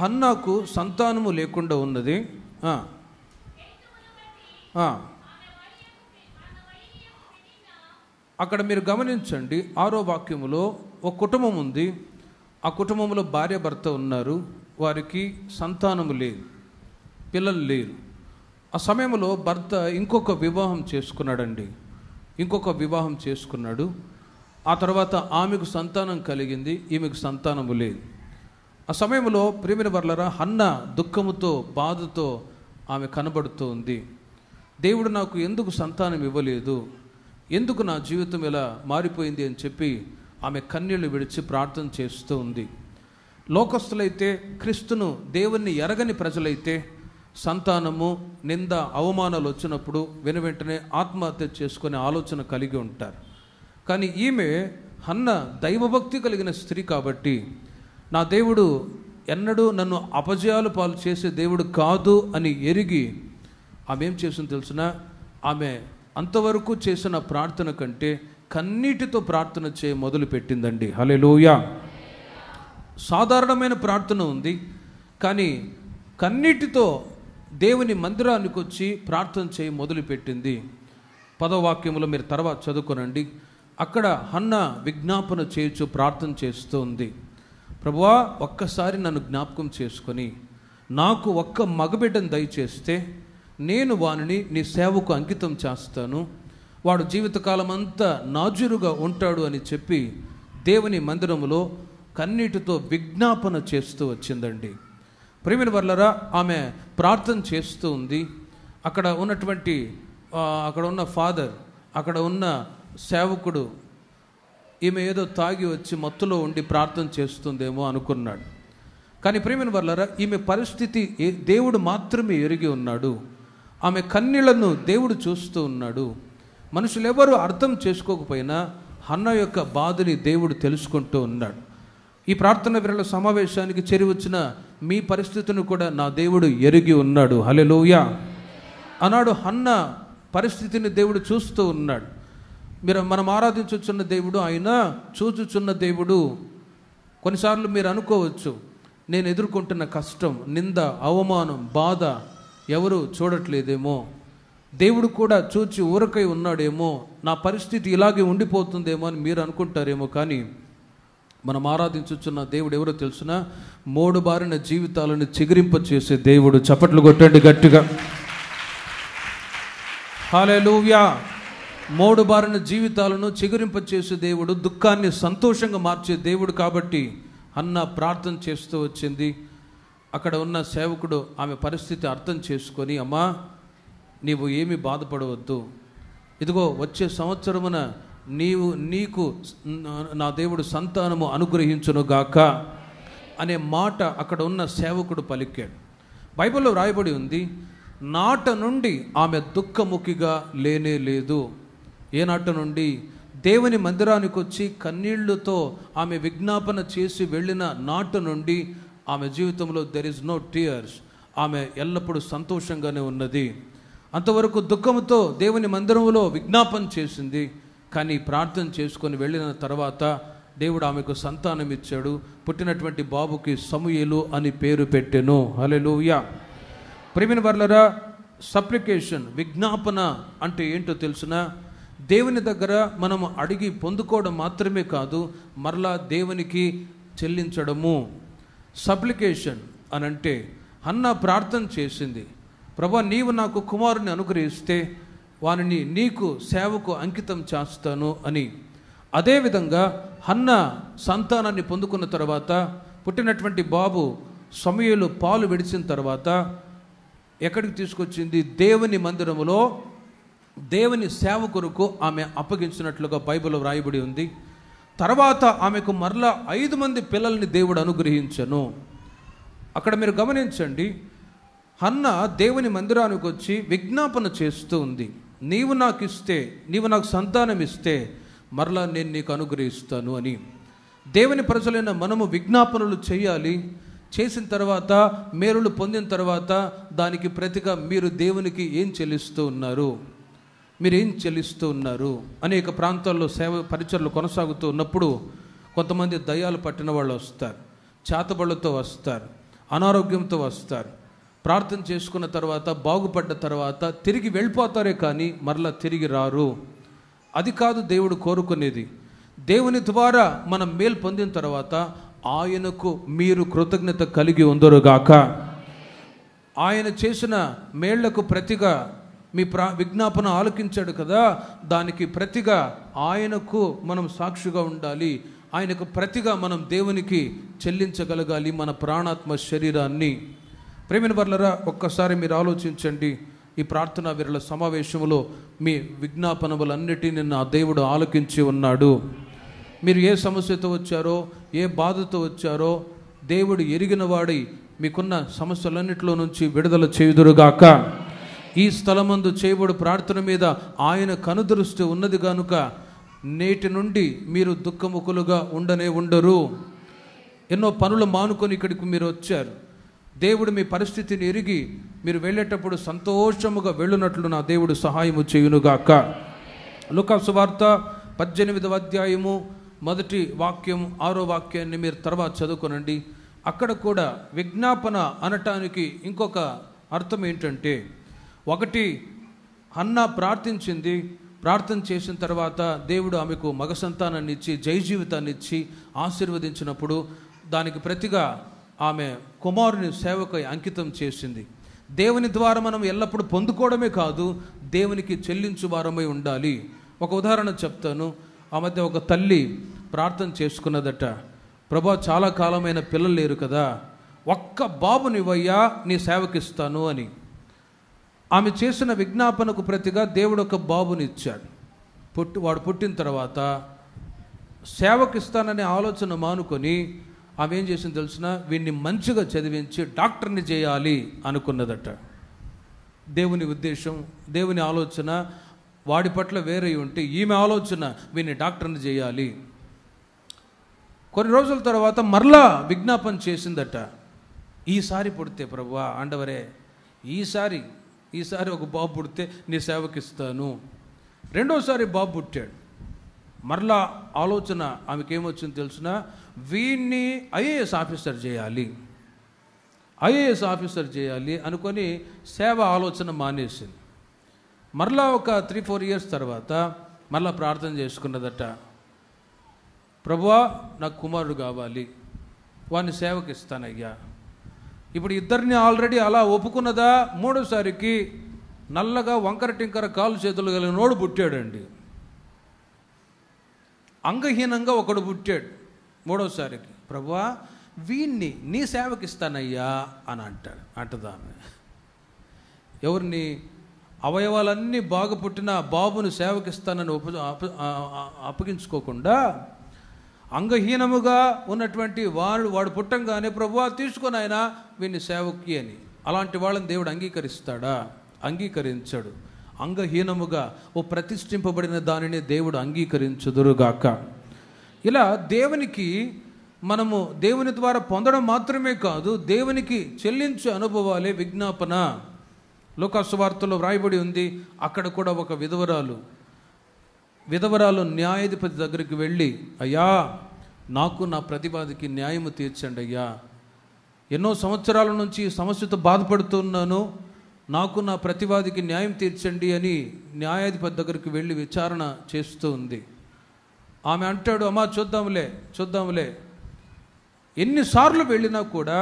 హన్నాకు సంతానము లేకుండా ఉన్నది అక్కడ మీరు గమనించండి ఆరో వాక్యములో ఒక కుటుంబం ఉంది ఆ కుటుంబంలో భార్య భర్త ఉన్నారు వారికి సంతానము లేదు పిల్లలు లేరు ఆ సమయంలో భర్త ఇంకొక వివాహం చేసుకున్నాడండి ఇంకొక వివాహం చేసుకున్నాడు ఆ తర్వాత ఆమెకు సంతానం కలిగింది ఈమెకు సంతానము లేదు ఆ సమయంలో ప్రేమిన వర్లరా హన్న దుఃఖముతో బాధతో ఆమె కనబడుతూ ఉంది దేవుడు నాకు ఎందుకు సంతానం ఇవ్వలేదు ఎందుకు నా జీవితం ఇలా మారిపోయింది అని చెప్పి ఆమె కన్నీళ్లు విడిచి ప్రార్థన చేస్తూ ఉంది లోకస్తులైతే క్రీస్తును దేవుణ్ణి ఎరగని ప్రజలైతే సంతానము నింద అవమానాలు వచ్చినప్పుడు వెను వెంటనే ఆత్మహత్య చేసుకునే ఆలోచన కలిగి ఉంటారు కానీ ఈమె హన్న దైవభక్తి కలిగిన స్త్రీ కాబట్టి నా దేవుడు ఎన్నడూ నన్ను అపజయాలు పాలు చేసే దేవుడు కాదు అని ఎరిగి ఆమె ఏం చేసింది తెలిసిన ఆమె అంతవరకు చేసిన ప్రార్థన కంటే కన్నీటితో ప్రార్థన చేయ మొదలు పెట్టిందండి హలే లోయా సాధారణమైన ప్రార్థన ఉంది కానీ కన్నీటితో దేవుని మందిరానికి వచ్చి ప్రార్థన చేయ మొదలుపెట్టింది పదవాక్యంలో మీరు తర్వాత చదువుకోనండి అక్కడ హన్న విజ్ఞాపన చేయొచ్చు ప్రార్థన చేస్తూ ఉంది ప్రభువా ఒక్కసారి నన్ను జ్ఞాపకం చేసుకొని నాకు ఒక్క మగబిడ్డను దయచేస్తే నేను వానిని నీ సేవకు అంకితం చేస్తాను వాడు జీవితకాలం అంతా నాజురుగా ఉంటాడు అని చెప్పి దేవుని మందిరంలో కన్నీటితో విజ్ఞాపన చేస్తూ వచ్చిందండి ప్రేమిన వర్లరా ఆమె ప్రార్థన చేస్తూ ఉంది అక్కడ ఉన్నటువంటి అక్కడ ఉన్న ఫాదర్ అక్కడ ఉన్న సేవకుడు ఈమె ఏదో తాగి వచ్చి మత్తులో ఉండి ప్రార్థన చేస్తుందేమో అనుకున్నాడు కానీ ప్రేమిన వల్లరా ఈమె పరిస్థితి దేవుడు మాత్రమే ఎరిగి ఉన్నాడు ఆమె కన్నీళ్లను దేవుడు చూస్తూ ఉన్నాడు మనుషులు ఎవరు అర్థం చేసుకోకపోయినా అన్న యొక్క బాధని దేవుడు తెలుసుకుంటూ ఉన్నాడు ఈ ప్రార్థన విరళ సమావేశానికి చేరి వచ్చిన మీ పరిస్థితిని కూడా నా దేవుడు ఎరిగి ఉన్నాడు హలే లోయ అన్నాడు అన్న పరిస్థితిని దేవుడు చూస్తూ ఉన్నాడు మీరు మనం ఆరాధించుచున్న దేవుడు ఆయన చూచుచున్న దేవుడు కొన్నిసార్లు మీరు అనుకోవచ్చు నేను ఎదుర్కొంటున్న కష్టం నింద అవమానం బాధ ఎవరు చూడట్లేదేమో దేవుడు కూడా చూచి ఊరకై ఉన్నాడేమో నా పరిస్థితి ఇలాగే ఉండిపోతుందేమో అని మీరు అనుకుంటారేమో కానీ మనం ఆరాధించుచున్న దేవుడు ఎవరో తెలుసిన మూడు బారిన జీవితాలను చిగురింప చేసే దేవుడు చప్పట్లు కొట్టండి గట్టిగా హాలే లూవ్యా మూడు బారిన జీవితాలను చిగురింపచేసే దేవుడు దుఃఖాన్ని సంతోషంగా మార్చే దేవుడు కాబట్టి అన్న ప్రార్థన చేస్తూ వచ్చింది అక్కడ ఉన్న సేవకుడు ఆమె పరిస్థితి అర్థం చేసుకొని అమ్మా నీవు ఏమి బాధపడవద్దు ఇదిగో వచ్చే సంవత్సరమున నీవు నీకు నా దేవుడు సంతానము అనుగ్రహించును గాక అనే మాట అక్కడ ఉన్న సేవకుడు పలికాడు బైబిల్లో రాయబడి ఉంది నాట నుండి ఆమె దుఃఖముఖిగా లేనే లేదు ఏనాటి నుండి దేవుని మందిరానికి వచ్చి కన్నీళ్లతో ఆమె విజ్ఞాపన చేసి వెళ్ళిన నాటు నుండి ఆమె జీవితంలో దెర్ ఇస్ నో టీయర్స్ ఆమె ఎల్లప్పుడూ సంతోషంగానే ఉన్నది అంతవరకు దుఃఖంతో దేవుని మందిరంలో విజ్ఞాపన చేసింది కానీ ప్రార్థన చేసుకొని వెళ్ళిన తర్వాత దేవుడు ఆమెకు సంతానం ఇచ్చాడు పుట్టినటువంటి బాబుకి సమూయలు అని పేరు పెట్టెను హలెలుయా ప్రేమిన వర్లరా సప్లికేషన్ విజ్ఞాపన అంటే ఏంటో తెలిసినా దేవుని దగ్గర మనం అడిగి పొందుకోవడం మాత్రమే కాదు మరలా దేవునికి చెల్లించడము సప్లికేషన్ అని అంటే అన్న ప్రార్థన చేసింది ప్రభా నీవు నాకు కుమారుని అనుగ్రహిస్తే వాని నీకు సేవకు అంకితం చేస్తాను అని అదేవిధంగా హన్న సంతానాన్ని పొందుకున్న తర్వాత పుట్టినటువంటి బాబు సమయంలో పాలు విడిచిన తర్వాత ఎక్కడికి తీసుకొచ్చింది దేవుని మందిరములో దేవుని సేవ కొరకు ఆమె అప్పగించినట్లుగా బైబిల్ వ్రాయబడి ఉంది తర్వాత ఆమెకు మరలా ఐదు మంది పిల్లల్ని దేవుడు అనుగ్రహించను అక్కడ మీరు గమనించండి హన్న దేవుని మందిరానికి వచ్చి విజ్ఞాపన చేస్తూ ఉంది నీవు నాకు ఇస్తే నీవు నాకు సంతానం ఇస్తే మరలా నేను నీకు అనుగ్రహిస్తాను అని దేవుని ప్రజలైన మనము విజ్ఞాపనలు చేయాలి చేసిన తర్వాత మేరులు పొందిన తర్వాత దానికి ప్రతిగా మీరు దేవునికి ఏం చెల్లిస్తూ ఉన్నారు మీరేం చెల్లిస్తూ ఉన్నారు అనేక ప్రాంతాల్లో సేవ పరిచయలు కొనసాగుతూ ఉన్నప్పుడు కొంతమంది దయ్యాలు పట్టిన వాళ్ళు వస్తారు చేతబళ్ళతో వస్తారు అనారోగ్యంతో వస్తారు ప్రార్థన చేసుకున్న తర్వాత బాగుపడ్డ తర్వాత తిరిగి వెళ్ళిపోతారే కానీ మరలా తిరిగి రారు అది కాదు దేవుడు కోరుకునేది దేవుని ద్వారా మనం మేలు పొందిన తర్వాత ఆయనకు మీరు కృతజ్ఞత కలిగి ఉందరుగాక ఆయన చేసిన మేళ్లకు ప్రతిగా మీ ప్రా విజ్ఞాపన ఆలకించాడు కదా దానికి ప్రతిగా ఆయనకు మనం సాక్షిగా ఉండాలి ఆయనకు ప్రతిగా మనం దేవునికి చెల్లించగలగాలి మన ప్రాణాత్మ శరీరాన్ని ప్రేమిన వర్లరా ఒక్కసారి మీరు ఆలోచించండి ఈ ప్రార్థనా వీరుల సమావేశంలో మీ విజ్ఞాపనములన్నిటినీ నా దేవుడు ఆలకించి ఉన్నాడు మీరు ఏ సమస్యతో వచ్చారో ఏ బాధతో వచ్చారో దేవుడు ఎరిగిన వాడి మీకున్న సమస్యలన్నిటిలో నుంచి విడుదల చేయుదురుగాక ఈ స్థలమందు చేయబడు ప్రార్థన మీద ఆయన కనుదృష్టి ఉన్నది కనుక నేటి నుండి మీరు దుఃఖముఖులుగా ఉండనే ఉండరు ఎన్నో పనులు మానుకొని ఇక్కడికి మీరు వచ్చారు దేవుడు మీ పరిస్థితిని ఎరిగి మీరు వెళ్ళేటప్పుడు సంతోషముగా వెళ్ళునట్లు నా దేవుడు సహాయము చేయునుగాక లుకాసు సువార్త పద్దెనిమిదవ అధ్యాయము మొదటి వాక్యం ఆరో వాక్యాన్ని మీరు తర్వాత చదువుకోనండి అక్కడ కూడా విజ్ఞాపన అనటానికి ఇంకొక అర్థం ఏంటంటే ఒకటి అన్న ప్రార్థించింది ప్రార్థన చేసిన తర్వాత దేవుడు ఆమెకు మగ సంతానాన్ని ఇచ్చి జై జీవితాన్ని ఇచ్చి ఆశీర్వదించినప్పుడు దానికి ప్రతిగా ఆమె కుమారుని సేవకై అంకితం చేసింది దేవుని ద్వారా మనం ఎల్లప్పుడూ పొందుకోవడమే కాదు దేవునికి చెల్లించు వారమై ఉండాలి ఒక ఉదాహరణ చెప్తాను ఆ మధ్య ఒక తల్లి ప్రార్థన చేసుకున్నదట ప్రభా చాలా కాలమైన పిల్లలు లేరు కదా ఒక్క బాబునివయ్యా నీ సేవకిస్తాను అని ఆమె చేసిన విజ్ఞాపనకు ప్రతిగా దేవుడు ఒక బాబునిచ్చాడు పుట్టి వాడు పుట్టిన తర్వాత సేవకిస్తాననే ఆలోచన మానుకొని ఆమె ఏం చేసింది తెలిసిన వీడిని మంచిగా చదివించి డాక్టర్ని చేయాలి అనుకున్నదట దేవుని ఉద్దేశం దేవుని ఆలోచన వాడి పట్ల వేరే ఉంటే ఈమె ఆలోచన వీడిని డాక్టర్ని చేయాలి కొన్ని రోజుల తర్వాత మరలా విజ్ఞాపన చేసిందట ఈసారి పుడితే ప్రభు ఆండవరే ఈసారి ఈసారి ఒక బాబు పుడితే నీ సేవకిస్తాను రెండోసారి బాబు పుట్టాడు మరలా ఆలోచన ఆమెకి ఏమొచ్చింది తెలిసిన వీణ్ణి ఐఏఎస్ ఆఫీసర్ చేయాలి ఐఏఎస్ ఆఫీసర్ చేయాలి అనుకొని సేవ ఆలోచన మానేసింది మరలా ఒక త్రీ ఫోర్ ఇయర్స్ తర్వాత మరలా ప్రార్థన చేసుకున్నదట ప్రభువా నాకు కుమారుడు కావాలి వాడిని సేవకిస్తానయ్యా ఇప్పుడు ఇద్దరిని ఆల్రెడీ అలా ఒప్పుకున్నదా మూడోసారికి నల్లగా వంకర టింకర కాలు చేతులు నోడు పుట్టాడండి అంగహీనంగా ఒకడు పుట్టాడు మూడోసారికి ప్రభువా వీణ్ణి నీ సేవకిస్తానయ్యా అని అంటాడు అంటదామె ఎవరిని అవయవాలన్నీ బాగా పుట్టిన బాబును సేవకిస్తానని ఉప అప్పగించుకోకుండా అంగహీనముగా ఉన్నటువంటి వాడు వాడు పుట్టంగానే ప్రభువా తీసుకొని ఆయన వీడిని సేవకి అని అలాంటి వాళ్ళని దేవుడు అంగీకరిస్తాడా అంగీకరించడు అంగహీనముగా ఓ ప్రతిష్ఠింపబడిన దానిని దేవుడు అంగీకరించుదురుగాక ఇలా దేవునికి మనము దేవుని ద్వారా పొందడం మాత్రమే కాదు దేవునికి చెల్లించే అనుభవాలే విజ్ఞాపన లోకాసువార్తలో వ్రాయబడి ఉంది అక్కడ కూడా ఒక విధవరాలు విధవరాలు న్యాయాధిపతి దగ్గరికి వెళ్ళి అయ్యా నాకు నా ప్రతిపాదికి న్యాయము తీర్చండి అయ్యా ఎన్నో సంవత్సరాల నుంచి సమస్యతో బాధపడుతున్నాను నాకు నా ప్రతివాదికి న్యాయం తీర్చండి అని న్యాయాధిపతి దగ్గరికి వెళ్ళి విచారణ చేస్తూ ఉంది ఆమె అంటాడు అమ్మా చూద్దాంలే చూద్దాంలే ఎన్నిసార్లు వెళ్ళినా కూడా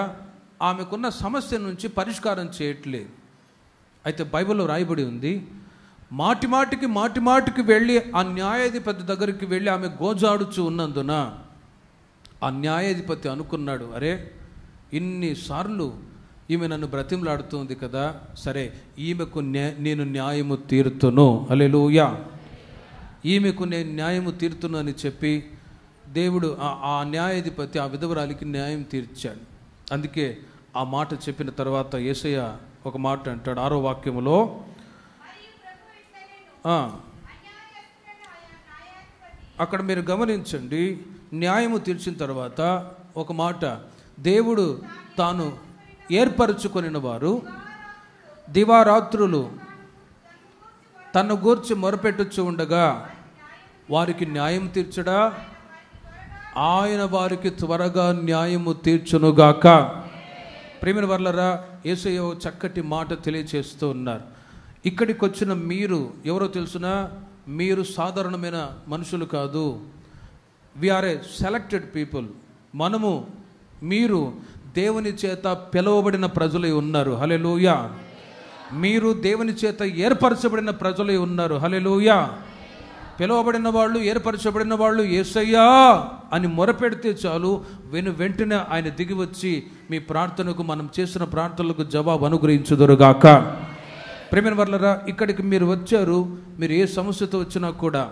ఆమెకున్న సమస్య నుంచి పరిష్కారం చేయట్లేదు అయితే బైబిల్లో రాయబడి ఉంది మాటిమాటికి మాటిమాటికి వెళ్ళి ఆ న్యాయాధిపతి దగ్గరికి వెళ్ళి ఆమె గోజాడుచు ఉన్నందున ఆ న్యాయాధిపతి అనుకున్నాడు అరే ఇన్నిసార్లు ఈమె నన్ను బ్రతిమలాడుతుంది కదా సరే ఈమెకు నేను న్యాయము తీరుతును లూయా ఈమెకు నేను న్యాయము తీరుతును అని చెప్పి దేవుడు ఆ న్యాయాధిపతి ఆ విధవరాలికి న్యాయం తీర్చాడు అందుకే ఆ మాట చెప్పిన తర్వాత ఏసయ్య ఒక మాట అంటాడు ఆరో వాక్యములో అక్కడ మీరు గమనించండి న్యాయము తీర్చిన తర్వాత ఒక మాట దేవుడు తాను ఏర్పరచుకొనిన వారు దివారాత్రులు తన గూర్చి మొరపెట్టుచు ఉండగా వారికి న్యాయం తీర్చడా ఆయన వారికి త్వరగా న్యాయము తీర్చునుగాక ప్రేమిన వర్లరా ఏసయ్య చక్కటి మాట తెలియచేస్తూ ఉన్నారు ఇక్కడికి వచ్చిన మీరు ఎవరో తెలుసునా మీరు సాధారణమైన మనుషులు కాదు ఆర్ ఏ సెలెక్టెడ్ పీపుల్ మనము మీరు దేవుని చేత పిలువబడిన ప్రజలై ఉన్నారు హలెలుయా మీరు దేవుని చేత ఏర్పరచబడిన ప్రజలై ఉన్నారు హలెలుయా పిలువబడిన వాళ్ళు ఏర్పరచబడిన వాళ్ళు ఏసయ్యా అని మొరపెడితే చాలు వెను వెంటనే ఆయన దిగి వచ్చి మీ ప్రార్థనకు మనం చేసిన ప్రార్థనలకు జవాబు అనుగ్రహించుదురుగాక ప్రేమిన వర్లరా ఇక్కడికి మీరు వచ్చారు మీరు ఏ సమస్యతో వచ్చినా కూడా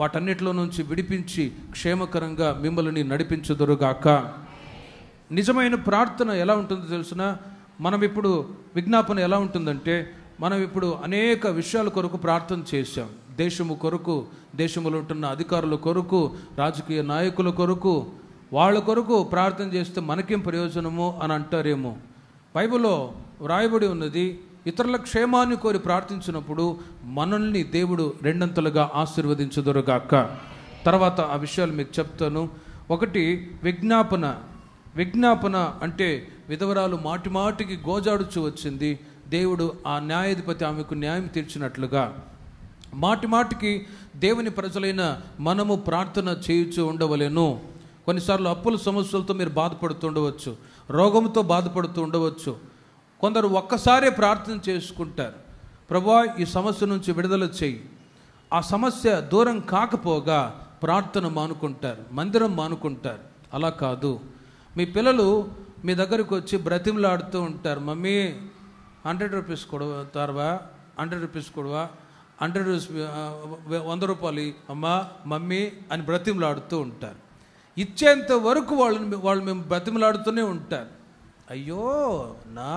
వాటన్నిటిలో నుంచి విడిపించి క్షేమకరంగా మిమ్మల్ని నడిపించుదురుగాక నిజమైన ప్రార్థన ఎలా ఉంటుందో తెలుసిన మనం ఇప్పుడు విజ్ఞాపన ఎలా ఉంటుందంటే మనం ఇప్పుడు అనేక విషయాల కొరకు ప్రార్థన చేశాం దేశము కొరకు దేశంలో ఉంటున్న అధికారుల కొరకు రాజకీయ నాయకుల కొరకు వాళ్ళ కొరకు ప్రార్థన చేస్తే మనకేం ప్రయోజనము అని అంటారేమో బైబిల్లో వ్రాయబడి ఉన్నది ఇతరుల క్షేమాన్ని కోరి ప్రార్థించినప్పుడు మనల్ని దేవుడు రెండంతలుగా ఆశీర్వదించదురుగాక తర్వాత ఆ విషయాలు మీకు చెప్తాను ఒకటి విజ్ఞాపన విజ్ఞాపన అంటే విధవరాలు మాటిమాటికి గోజాడుచు వచ్చింది దేవుడు ఆ న్యాయాధిపతి ఆమెకు న్యాయం తీర్చినట్లుగా మాటిమాటికి దేవుని ప్రజలైన మనము ప్రార్థన చేయుచు ఉండవలేను కొన్నిసార్లు అప్పుల సమస్యలతో మీరు బాధపడుతూ ఉండవచ్చు రోగంతో బాధపడుతూ ఉండవచ్చు కొందరు ఒక్కసారే ప్రార్థన చేసుకుంటారు ప్రభా ఈ సమస్య నుంచి విడుదల చేయి ఆ సమస్య దూరం కాకపోగా ప్రార్థన మానుకుంటారు మందిరం మానుకుంటారు అలా కాదు మీ పిల్లలు మీ దగ్గరకు వచ్చి బ్రతిమలాడుతూ ఉంటారు మమ్మీ హండ్రెడ్ రూపీస్ కొడతారువా హండ్రెడ్ రూపీస్ కొడవా హండ్రెడ్ రూపీస్ వంద రూపాయలు అమ్మా మమ్మీ అని బ్రతిమలాడుతూ ఉంటారు ఇచ్చేంత వరకు వాళ్ళని వాళ్ళు మేము బ్రతిమలాడుతూనే ఉంటారు అయ్యో నా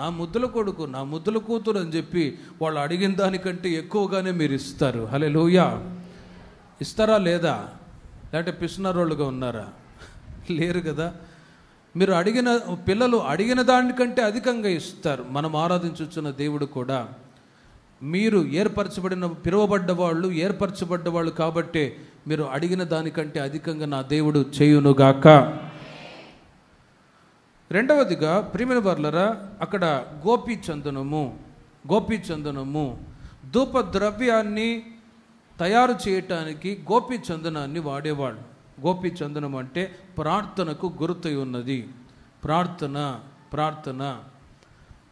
నా ముద్దుల కొడుకు నా ముద్దుల కూతురు అని చెప్పి వాళ్ళు అడిగిన దానికంటే ఎక్కువగానే మీరు ఇస్తారు హలే లూయా ఇస్తారా లేదా లేకపోతే పిసినారోళ్ళుగా ఉన్నారా లేరు కదా మీరు అడిగిన పిల్లలు అడిగిన దానికంటే అధికంగా ఇస్తారు మనం ఆరాధించుచున్న దేవుడు కూడా మీరు ఏర్పరచబడిన పిలువబడ్డ వాళ్ళు ఏర్పరచబడ్డ వాళ్ళు కాబట్టే మీరు అడిగిన దానికంటే అధికంగా నా దేవుడు చేయునుగాక రెండవదిగా ప్రిమిన వర్లరా అక్కడ గోపీ చందనము గోపీ చందనము ధూప ద్రవ్యాన్ని తయారు చేయటానికి గోపీ చందనాన్ని వాడేవాళ్ళు గోపిచందనం అంటే ప్రార్థనకు గురుతై ఉన్నది ప్రార్థన ప్రార్థన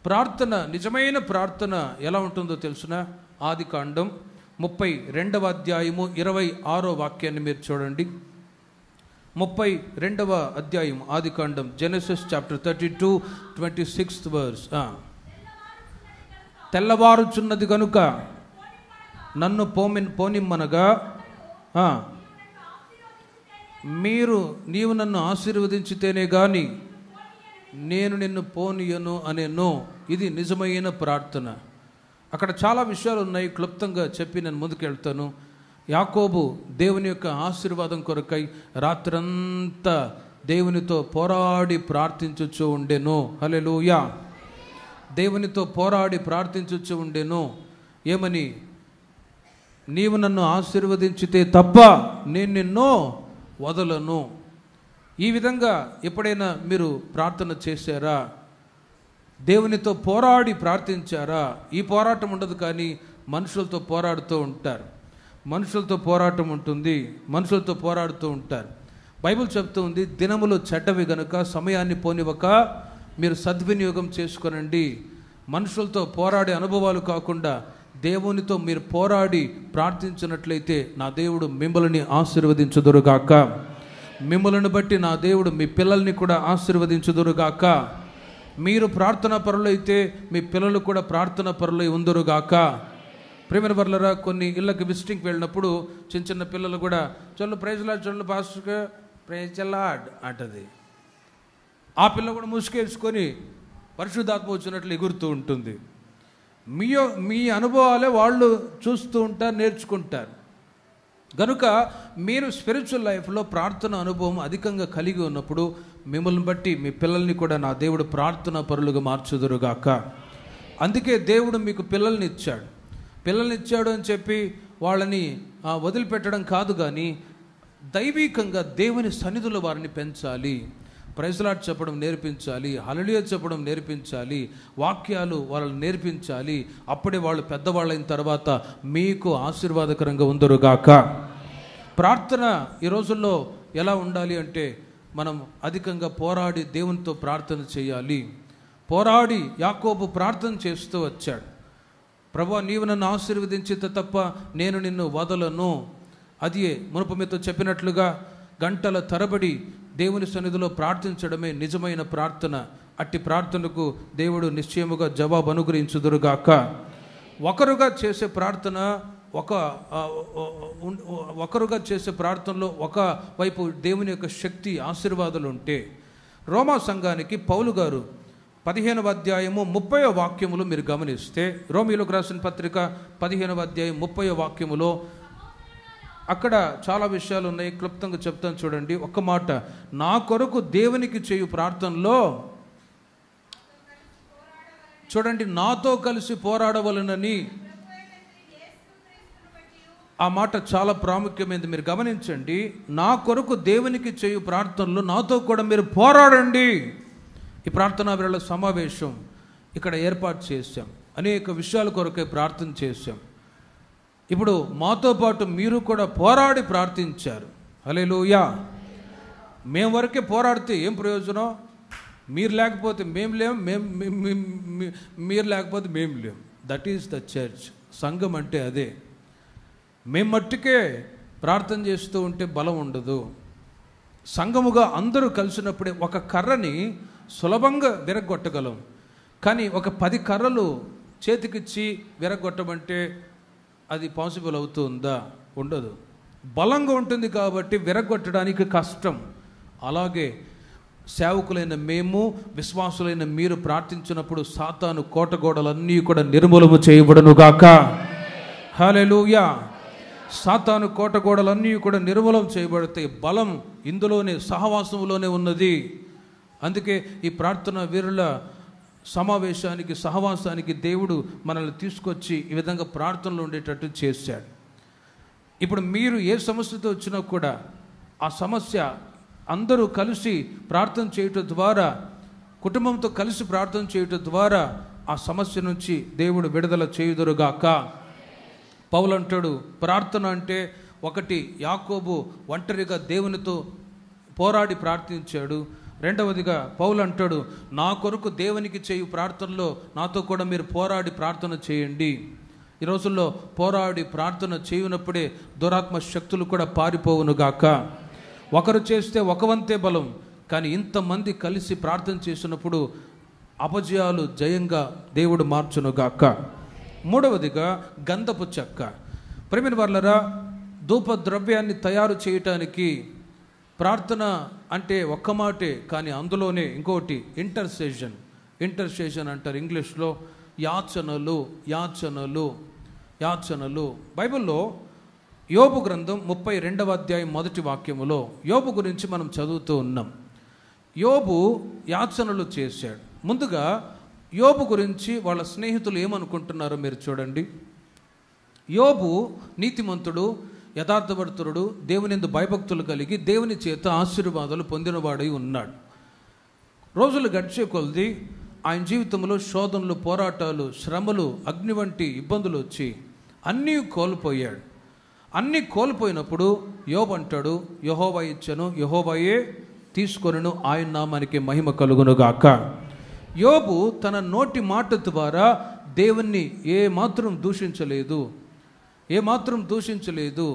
ప్రార్థన నిజమైన ప్రార్థన ఎలా ఉంటుందో తెలుసిన ఆది కాండం ముప్పై రెండవ అధ్యాయము ఇరవై ఆరో వాక్యాన్ని మీరు చూడండి ముప్పై రెండవ అధ్యాయం ఆది కాండం Genesis chapter thirty two twenty sixth verse తెల్లవారుచున్నది కనుక నన్ను పోమిన్ పోనిమ్మనగా మీరు నీవు నన్ను ఆశీర్వదించితేనే కానీ నేను నిన్ను పోనియను అనే నో ఇది నిజమైన ప్రార్థన అక్కడ చాలా విషయాలు ఉన్నాయి క్లుప్తంగా చెప్పి నేను ముందుకెళ్తాను యాకోబు దేవుని యొక్క ఆశీర్వాదం కొరకై రాత్రంతా దేవునితో పోరాడి ప్రార్థించుచు ఉండెను హలెలుయా దేవునితో పోరాడి ప్రార్థించొచ్చు ఉండెను ఏమని నీవు నన్ను ఆశీర్వదించితే తప్ప నేను నిన్నో వదలను ఈ విధంగా ఎప్పుడైనా మీరు ప్రార్థన చేశారా దేవునితో పోరాడి ప్రార్థించారా ఈ పోరాటం ఉండదు కానీ మనుషులతో పోరాడుతూ ఉంటారు మనుషులతో పోరాటం ఉంటుంది మనుషులతో పోరాడుతూ ఉంటారు బైబిల్ చెప్తూ ఉంది దినములు చెడ్డవి గనుక సమయాన్ని పోనివ్వక మీరు సద్వినియోగం చేసుకోనండి మనుషులతో పోరాడే అనుభవాలు కాకుండా దేవునితో మీరు పోరాడి ప్రార్థించినట్లయితే నా దేవుడు మిమ్మల్ని ఆశీర్వదించుదురుగాక మిమ్మల్ని బట్టి నా దేవుడు మీ పిల్లల్ని కూడా ఆశీర్వదించుదురుగాక మీరు ప్రార్థన పరులైతే మీ పిల్లలు కూడా ప్రార్థన పరులై ఉందరుగాక ప్రేమర్ వర్లరా కొన్ని ఇళ్ళకి విజిటింగ్కి వెళ్ళినప్పుడు చిన్న చిన్న పిల్లలు కూడా చల్లు ప్రైజ్లాడ్ చల్లు పాస్టర్గా ప్రైజ్లాడ్ అంటది ఆ పిల్ల కూడా ముసుకేసుకొని పరిశుద్ధాత్మ వచ్చినట్లు ఎగురుతూ ఉంటుంది మీ మీ అనుభవాలే వాళ్ళు చూస్తూ ఉంటారు నేర్చుకుంటారు కనుక మీరు స్పిరిచువల్ లైఫ్లో ప్రార్థన అనుభవం అధికంగా కలిగి ఉన్నప్పుడు మిమ్మల్ని బట్టి మీ పిల్లల్ని కూడా నా దేవుడు ప్రార్థన పరులుగా మార్చుదురుగాక అందుకే దేవుడు మీకు పిల్లల్ని ఇచ్చాడు పిల్లల్ని ఇచ్చాడు అని చెప్పి వాళ్ళని వదిలిపెట్టడం కాదు కానీ దైవీకంగా దేవుని సన్నిధులు వారిని పెంచాలి ప్రైజ్లాట్ చెప్పడం నేర్పించాలి హలలియ చెప్పడం నేర్పించాలి వాక్యాలు వాళ్ళని నేర్పించాలి అప్పుడే వాళ్ళు పెద్దవాళ్ళైన తర్వాత మీకు ఆశీర్వాదకరంగా ఉందరుగాక ప్రార్థన ఈ రోజుల్లో ఎలా ఉండాలి అంటే మనం అధికంగా పోరాడి దేవునితో ప్రార్థన చేయాలి పోరాడి యాకోబు ప్రార్థన చేస్తూ వచ్చాడు ప్రభా నీవు నన్ను ఆశీర్వదించితే తప్ప నేను నిన్ను వదలను అది మునుపు మీతో చెప్పినట్లుగా గంటల తరబడి దేవుని సన్నిధిలో ప్రార్థించడమే నిజమైన ప్రార్థన అట్టి ప్రార్థనకు దేవుడు నిశ్చయముగా జవాబు అనుగ్రహించుదురుగాక ఒకరుగా చేసే ప్రార్థన ఒక ఒకరుగా చేసే ప్రార్థనలో ఒక వైపు దేవుని యొక్క శక్తి ఆశీర్వాదాలు ఉంటే రోమా సంఘానికి పౌలు గారు పదిహేనవ అధ్యాయము ముప్పై వాక్యములు మీరు గమనిస్తే రోమిలోకి రాసిన పత్రిక పదిహేనవ అధ్యాయం ముప్పై వాక్యములో అక్కడ చాలా విషయాలు ఉన్నాయి క్లుప్తంగా చెప్తాను చూడండి ఒక్క మాట నా కొరకు దేవునికి చేయు ప్రార్థనలో చూడండి నాతో కలిసి పోరాడవలనని ఆ మాట చాలా ప్రాముఖ్యమైనది మీరు గమనించండి నా కొరకు దేవునికి చేయు ప్రార్థనలు నాతో కూడా మీరు పోరాడండి ఈ ప్రార్థనా వేళ సమావేశం ఇక్కడ ఏర్పాటు చేశాం అనేక విషయాల కొరకే ప్రార్థన చేశాం ఇప్పుడు మాతో పాటు మీరు కూడా పోరాడి ప్రార్థించారు అలే లూయా మేము వరకే పోరాడితే ఏం ప్రయోజనం మీరు లేకపోతే మేము లేం మేము మీరు లేకపోతే మేము లేం దట్ ఈస్ ద చర్చ్ సంఘం అంటే అదే మేము మట్టుకే ప్రార్థన చేస్తూ ఉంటే బలం ఉండదు సంఘముగా అందరూ కలిసినప్పుడే ఒక కర్రని సులభంగా విరగొట్టగలం కానీ ఒక పది కర్రలు చేతికిచ్చి విరగొట్టమంటే అది పాసిబుల్ అవుతుందా ఉండదు బలంగా ఉంటుంది కాబట్టి విరగొట్టడానికి కష్టం అలాగే సేవకులైన మేము విశ్వాసులైన మీరు ప్రార్థించినప్పుడు సాతాను కోటగోడలన్నీ కూడా నిర్మూలము చేయబడును గాక హలెలుయా సాతాను కోటగోడలన్నీ కూడా నిర్మూలం చేయబడితే బలం ఇందులోనే సహవాసంలోనే ఉన్నది అందుకే ఈ ప్రార్థన వీరుల సమావేశానికి సహవాసానికి దేవుడు మనల్ని తీసుకొచ్చి ఈ విధంగా ప్రార్థనలు ఉండేటట్టు చేశాడు ఇప్పుడు మీరు ఏ సమస్యతో వచ్చినా కూడా ఆ సమస్య అందరూ కలిసి ప్రార్థన చేయటం ద్వారా కుటుంబంతో కలిసి ప్రార్థన చేయటం ద్వారా ఆ సమస్య నుంచి దేవుడు విడుదల చేయుదురుగాక పౌలంటాడు ప్రార్థన అంటే ఒకటి యాకోబు ఒంటరిగా దేవునితో పోరాడి ప్రార్థించాడు రెండవదిగా పౌలు అంటాడు నా కొరకు దేవునికి చేయు ప్రార్థనలో నాతో కూడా మీరు పోరాడి ప్రార్థన చేయండి ఈ రోజుల్లో పోరాడి ప్రార్థన చేయనప్పుడే దురాత్మ శక్తులు కూడా పారిపోవునుగాక ఒకరు చేస్తే ఒక వంతే బలం కానీ ఇంతమంది కలిసి ప్రార్థన చేసినప్పుడు అపజయాలు జయంగా దేవుడు మార్చునుగాక మూడవదిగా గంధపు చెక్క ప్రేమిన వర్లరా ధూప ద్రవ్యాన్ని తయారు చేయటానికి ప్రార్థన అంటే ఒక్క మాటే కానీ అందులోనే ఇంకోటి ఇంటర్సేషన్ ఇంటర్సేషన్ అంటారు ఇంగ్లీష్లో యాచనలు యాచనలు యాచనలు బైబిల్లో యోబు గ్రంథం ముప్పై రెండవ అధ్యాయం మొదటి వాక్యములో యోబు గురించి మనం చదువుతూ ఉన్నాం యోబు యాచనలు చేశాడు ముందుగా యోబు గురించి వాళ్ళ స్నేహితులు ఏమనుకుంటున్నారో మీరు చూడండి యోబు నీతిమంతుడు యథార్థవర్తుడు దేవునిందు భయభక్తులు కలిగి దేవుని చేత ఆశీర్వాదాలు పొందినవాడై ఉన్నాడు రోజులు గడిచే కొలది ఆయన జీవితంలో శోధనలు పోరాటాలు శ్రమలు అగ్ని వంటి ఇబ్బందులు వచ్చి అన్నీ కోల్పోయాడు అన్నీ కోల్పోయినప్పుడు యోబంటాడు యహోబా ఇచ్చను యహోబాయే తీసుకొనను ఆయన నామానికి మహిమ కలుగునుగాక యోబు తన నోటి మాట ద్వారా దేవుణ్ణి ఏ మాత్రం దూషించలేదు ఏమాత్రం దూషించలేదు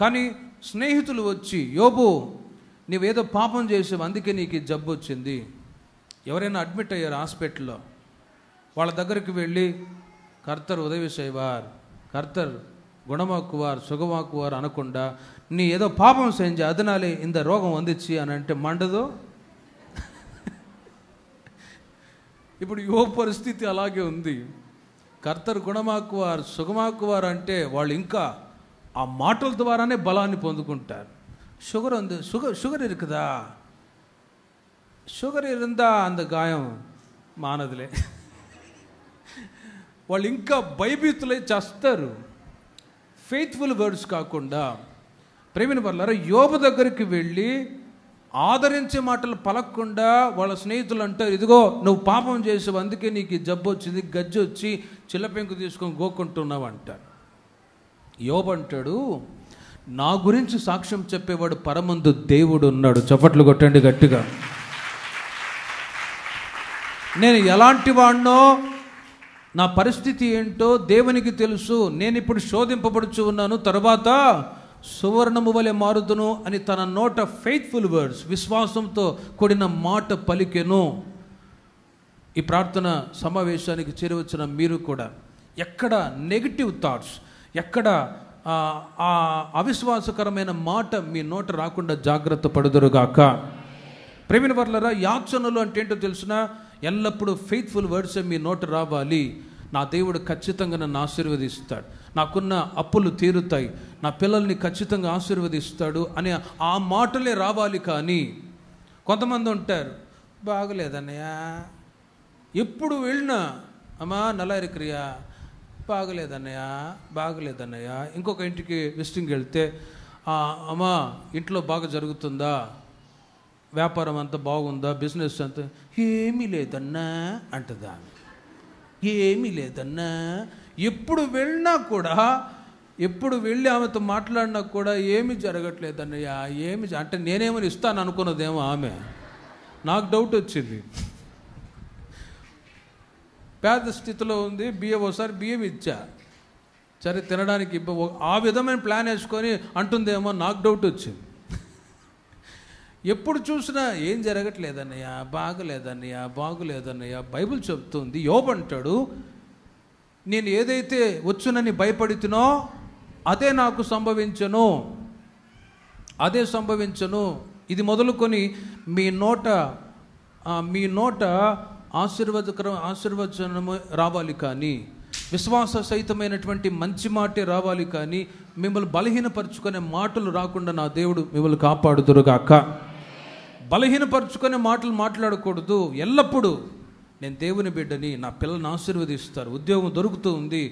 కానీ స్నేహితులు వచ్చి యోబు నీవేదో పాపం చేసావు అందుకే నీకు జబ్బు వచ్చింది ఎవరైనా అడ్మిట్ అయ్యారు హాస్పిటల్లో వాళ్ళ దగ్గరికి వెళ్ళి కర్తర్ ఉదవి చేయవారు కర్తర్ గుణమాకువారు సుగమాకువారు అనకుండా నీ ఏదో పాపం సెంజ అదనాలే ఇంత రోగం వందిచ్చి అని అంటే మండదు ఇప్పుడు యువ పరిస్థితి అలాగే ఉంది కర్తరు గుణమాకువారు సుగమాకువారు అంటే వాళ్ళు ఇంకా ఆ మాటల ద్వారానే బలాన్ని పొందుకుంటారు షుగర్ ఉంది షుగర్ షుగర్ ఇరుకుదా షుగర్ ఇరుందా అంత గాయం మానదులే వాళ్ళు ఇంకా భయభీతులై చేస్తారు ఫెయిత్ఫుల్ వర్డ్స్ కాకుండా ప్రేమిన వాళ్ళారా యోగ దగ్గరికి వెళ్ళి ఆదరించే మాటలు పలకకుండా వాళ్ళ స్నేహితులు అంటారు ఇదిగో నువ్వు పాపం చేసావు అందుకే నీకు జబ్బు వచ్చింది గజ్జి వచ్చి చిల్లపెంకు తీసుకొని గోకుంటున్నావు అంటారు యోబంటాడు నా గురించి సాక్ష్యం చెప్పేవాడు పరమందు దేవుడు ఉన్నాడు చప్పట్లు కొట్టండి గట్టిగా నేను ఎలాంటి వాడినో నా పరిస్థితి ఏంటో దేవునికి తెలుసు నేను ఇప్పుడు శోధింపబడుచు ఉన్నాను తర్వాత సువర్ణము వలె మారుదును అని తన నోట ఫెయిత్ఫుల్ వర్డ్స్ విశ్వాసంతో కూడిన మాట పలికెను ఈ ప్రార్థన సమావేశానికి చేరవచ్చిన మీరు కూడా ఎక్కడ నెగిటివ్ థాట్స్ ఎక్కడ ఆ అవిశ్వాసకరమైన మాట మీ నోట రాకుండా జాగ్రత్త పడుదరుగాక ప్రేమిన వర్లరా యాచనలు అంటే ఏంటో తెలిసినా ఎల్లప్పుడూ ఫెయిత్ఫుల్ వర్డ్స్ మీ నోట రావాలి నా దేవుడు ఖచ్చితంగా నన్ను ఆశీర్వదిస్తాడు నాకున్న అప్పులు తీరుతాయి నా పిల్లల్ని ఖచ్చితంగా ఆశీర్వదిస్తాడు అని ఆ మాటలే రావాలి కానీ కొంతమంది ఉంటారు బాగలేదన్నయ్య ఎప్పుడు వెళ్ళినా అమ్మా నలారి క్రియా బాగలేదన్నయ్య బాగలేదన్నయ్య ఇంకొక ఇంటికి విజిటింగ్ వెళ్తే అమ్మా ఇంట్లో బాగా జరుగుతుందా వ్యాపారం అంతా బాగుందా బిజినెస్ అంతా ఏమీ లేదన్నా అంటదా ఏమీ లేదన్నా ఎప్పుడు వెళ్ళినా కూడా ఎప్పుడు వెళ్ళి ఆమెతో మాట్లాడినా కూడా ఏమి జరగట్లేదు అన్నయ్య ఏమి అంటే నేనేమని ఇస్తాను అనుకున్నదేమో ఆమె నాకు డౌట్ వచ్చింది పేద స్థితిలో ఉంది బియ్యం ఒకసారి బియ్యం ఇచ్చా సరే తినడానికి ఆ విధమైన ప్లాన్ వేసుకొని అంటుందేమో నాకు డౌట్ వచ్చింది ఎప్పుడు చూసినా ఏం జరగట్లేదన్నయ్య బాగలేదన్నయ్య బాగులేదన్నయ్య బైబిల్ చెప్తుంది యోబంటాడు నేను ఏదైతే వచ్చునని భయపడుతునో అదే నాకు సంభవించను అదే సంభవించను ఇది మొదలుకొని మీ నోట మీ నోట ఆశీర్వదకర ఆశీర్వచనము రావాలి కానీ విశ్వాస సహితమైనటువంటి మంచి మాటే రావాలి కానీ మిమ్మల్ని బలహీనపరుచుకునే మాటలు రాకుండా నా దేవుడు మిమ్మల్ని కాపాడుదురుగాక బలహీనపరుచుకునే మాటలు మాట్లాడకూడదు ఎల్లప్పుడూ నేను దేవుని బిడ్డని నా పిల్లల్ని ఆశీర్వదిస్తారు ఉద్యోగం దొరుకుతూ ఉంది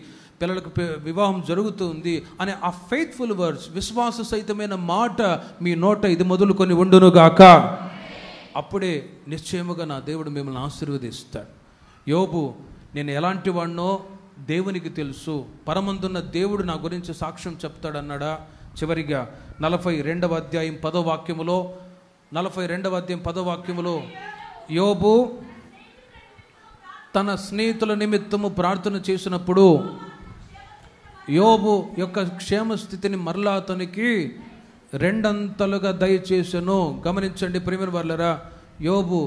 పిల్లలకు వివాహం జరుగుతుంది అనే ఆ ఫెయిత్ఫుల్ వర్డ్స్ విశ్వాస సహితమైన మాట మీ నోట ఇది మొదలుకొని ఉండునుగాక అప్పుడే నిశ్చయముగా నా దేవుడు మిమ్మల్ని ఆశీర్వదిస్తాడు యోబు నేను ఎలాంటి వాడినో దేవునికి తెలుసు పరమందున్న దేవుడు నా గురించి సాక్ష్యం చెప్తాడన్నాడా చివరిగా నలభై రెండవ అధ్యాయం వాక్యములో నలభై రెండవ అధ్యాయం వాక్యములో యోబు తన స్నేహితుల నిమిత్తము ప్రార్థన చేసినప్పుడు యోబు యొక్క క్షేమ స్థితిని మరలా అతనికి రెండంతలుగా దయచేసను గమనించండి ప్రేమ వర్లరా యోబు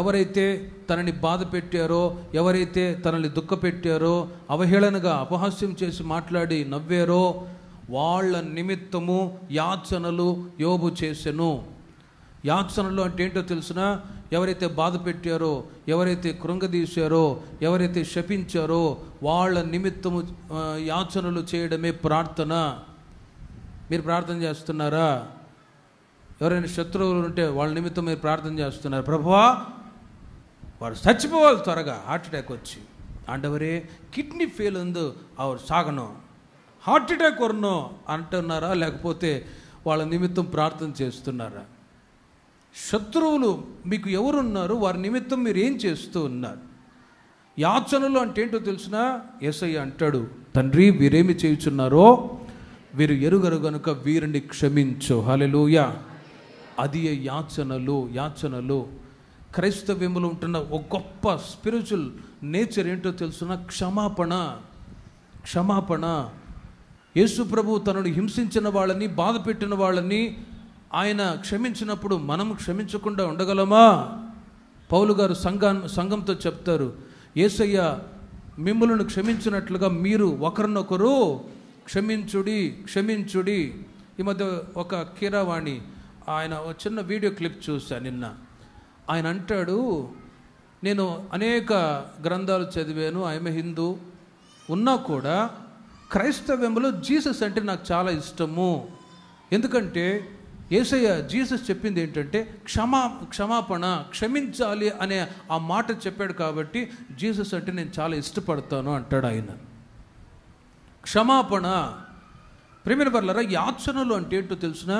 ఎవరైతే తనని బాధ పెట్టారో ఎవరైతే తనని దుఃఖ పెట్టారో అవహేళనగా అపహాస్యం చేసి మాట్లాడి నవ్వారో వాళ్ళ నిమిత్తము యాచనలు యోబు చేసెను యాచనలు అంటే ఏంటో తెలిసిన ఎవరైతే బాధ పెట్టారో ఎవరైతే కృంగదీశారో ఎవరైతే శపించారో వాళ్ళ నిమిత్తము యాచనలు చేయడమే ప్రార్థన మీరు ప్రార్థన చేస్తున్నారా ఎవరైనా శత్రువులు ఉంటే వాళ్ళ నిమిత్తం మీరు ప్రార్థన చేస్తున్నారు ప్రభువా వాడు చచ్చిపోవాలి త్వరగా హార్ట్ అటాక్ వచ్చి ఆండవరే కిడ్నీ ఫెయిల్ ఉంది ఆవిడ సాగను హార్ట్ అటాక్ వరను అంటున్నారా లేకపోతే వాళ్ళ నిమిత్తం ప్రార్థన చేస్తున్నారా శత్రువులు మీకు ఎవరున్నారు వారి నిమిత్తం మీరు ఏం చేస్తూ ఉన్నారు యాచనలు అంటే ఏంటో తెలిసిన ఎస్ఐ అంటాడు తండ్రి వీరేమి చేయుచున్నారో వీరు ఎరుగరు గనుక వీరిని క్షమించు హలెలుయ అది యాచనలు యాచనలు క్రైస్తవ్యములు ఉంటున్న ఒక గొప్ప స్పిరిచువల్ నేచర్ ఏంటో తెలుసిన క్షమాపణ క్షమాపణ యేసు ప్రభు తనను హింసించిన వాళ్ళని బాధ పెట్టిన వాళ్ళని ఆయన క్షమించినప్పుడు మనం క్షమించకుండా ఉండగలమా పౌలు గారు సంఘా సంఘంతో చెప్తారు ఏసయ్య మిమ్మల్ని క్షమించినట్లుగా మీరు ఒకరినొకరు క్షమించుడి క్షమించుడి ఈ మధ్య ఒక కీరావాణి ఆయన చిన్న వీడియో క్లిప్ చూసా నిన్న ఆయన అంటాడు నేను అనేక గ్రంథాలు చదివాను ఆమె హిందూ ఉన్నా కూడా క్రైస్తవ్యంలో జీసస్ అంటే నాకు చాలా ఇష్టము ఎందుకంటే ఏసయ్య జీసస్ చెప్పింది ఏంటంటే క్షమా క్షమాపణ క్షమించాలి అనే ఆ మాట చెప్పాడు కాబట్టి జీసస్ అంటే నేను చాలా ఇష్టపడతాను అంటాడు ఆయన క్షమాపణ ప్రేమిన పర్లరా యాచనలు అంటే ఏంటో తెలిసిన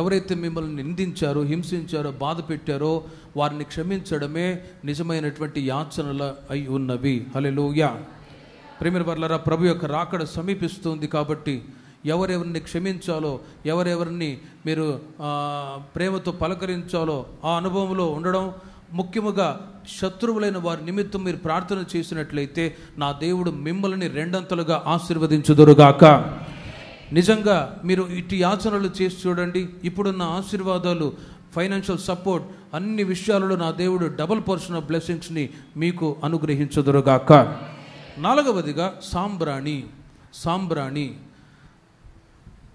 ఎవరైతే మిమ్మల్ని నిందించారో హింసించారో బాధ పెట్టారో వారిని క్షమించడమే నిజమైనటువంటి యాచనలు అయి ఉన్నవి లోయ ప్రేమిన పర్లరా ప్రభు యొక్క రాకడ సమీపిస్తుంది కాబట్టి ఎవరెవరిని క్షమించాలో ఎవరెవరిని మీరు ప్రేమతో పలకరించాలో ఆ అనుభవంలో ఉండడం ముఖ్యముగా శత్రువులైన వారి నిమిత్తం మీరు ప్రార్థన చేసినట్లయితే నా దేవుడు మిమ్మల్ని రెండంతలుగా ఆశీర్వదించుదురుగాక నిజంగా మీరు ఇటు యాచనలు చేసి చూడండి ఇప్పుడున్న ఆశీర్వాదాలు ఫైనాన్షియల్ సపోర్ట్ అన్ని విషయాలలో నా దేవుడు డబల్ పర్సన్ ఆఫ్ బ్లెస్సింగ్స్ని మీకు అనుగ్రహించదురుగాక నాలుగవదిగా సాంబ్రాణి సాంబ్రాణి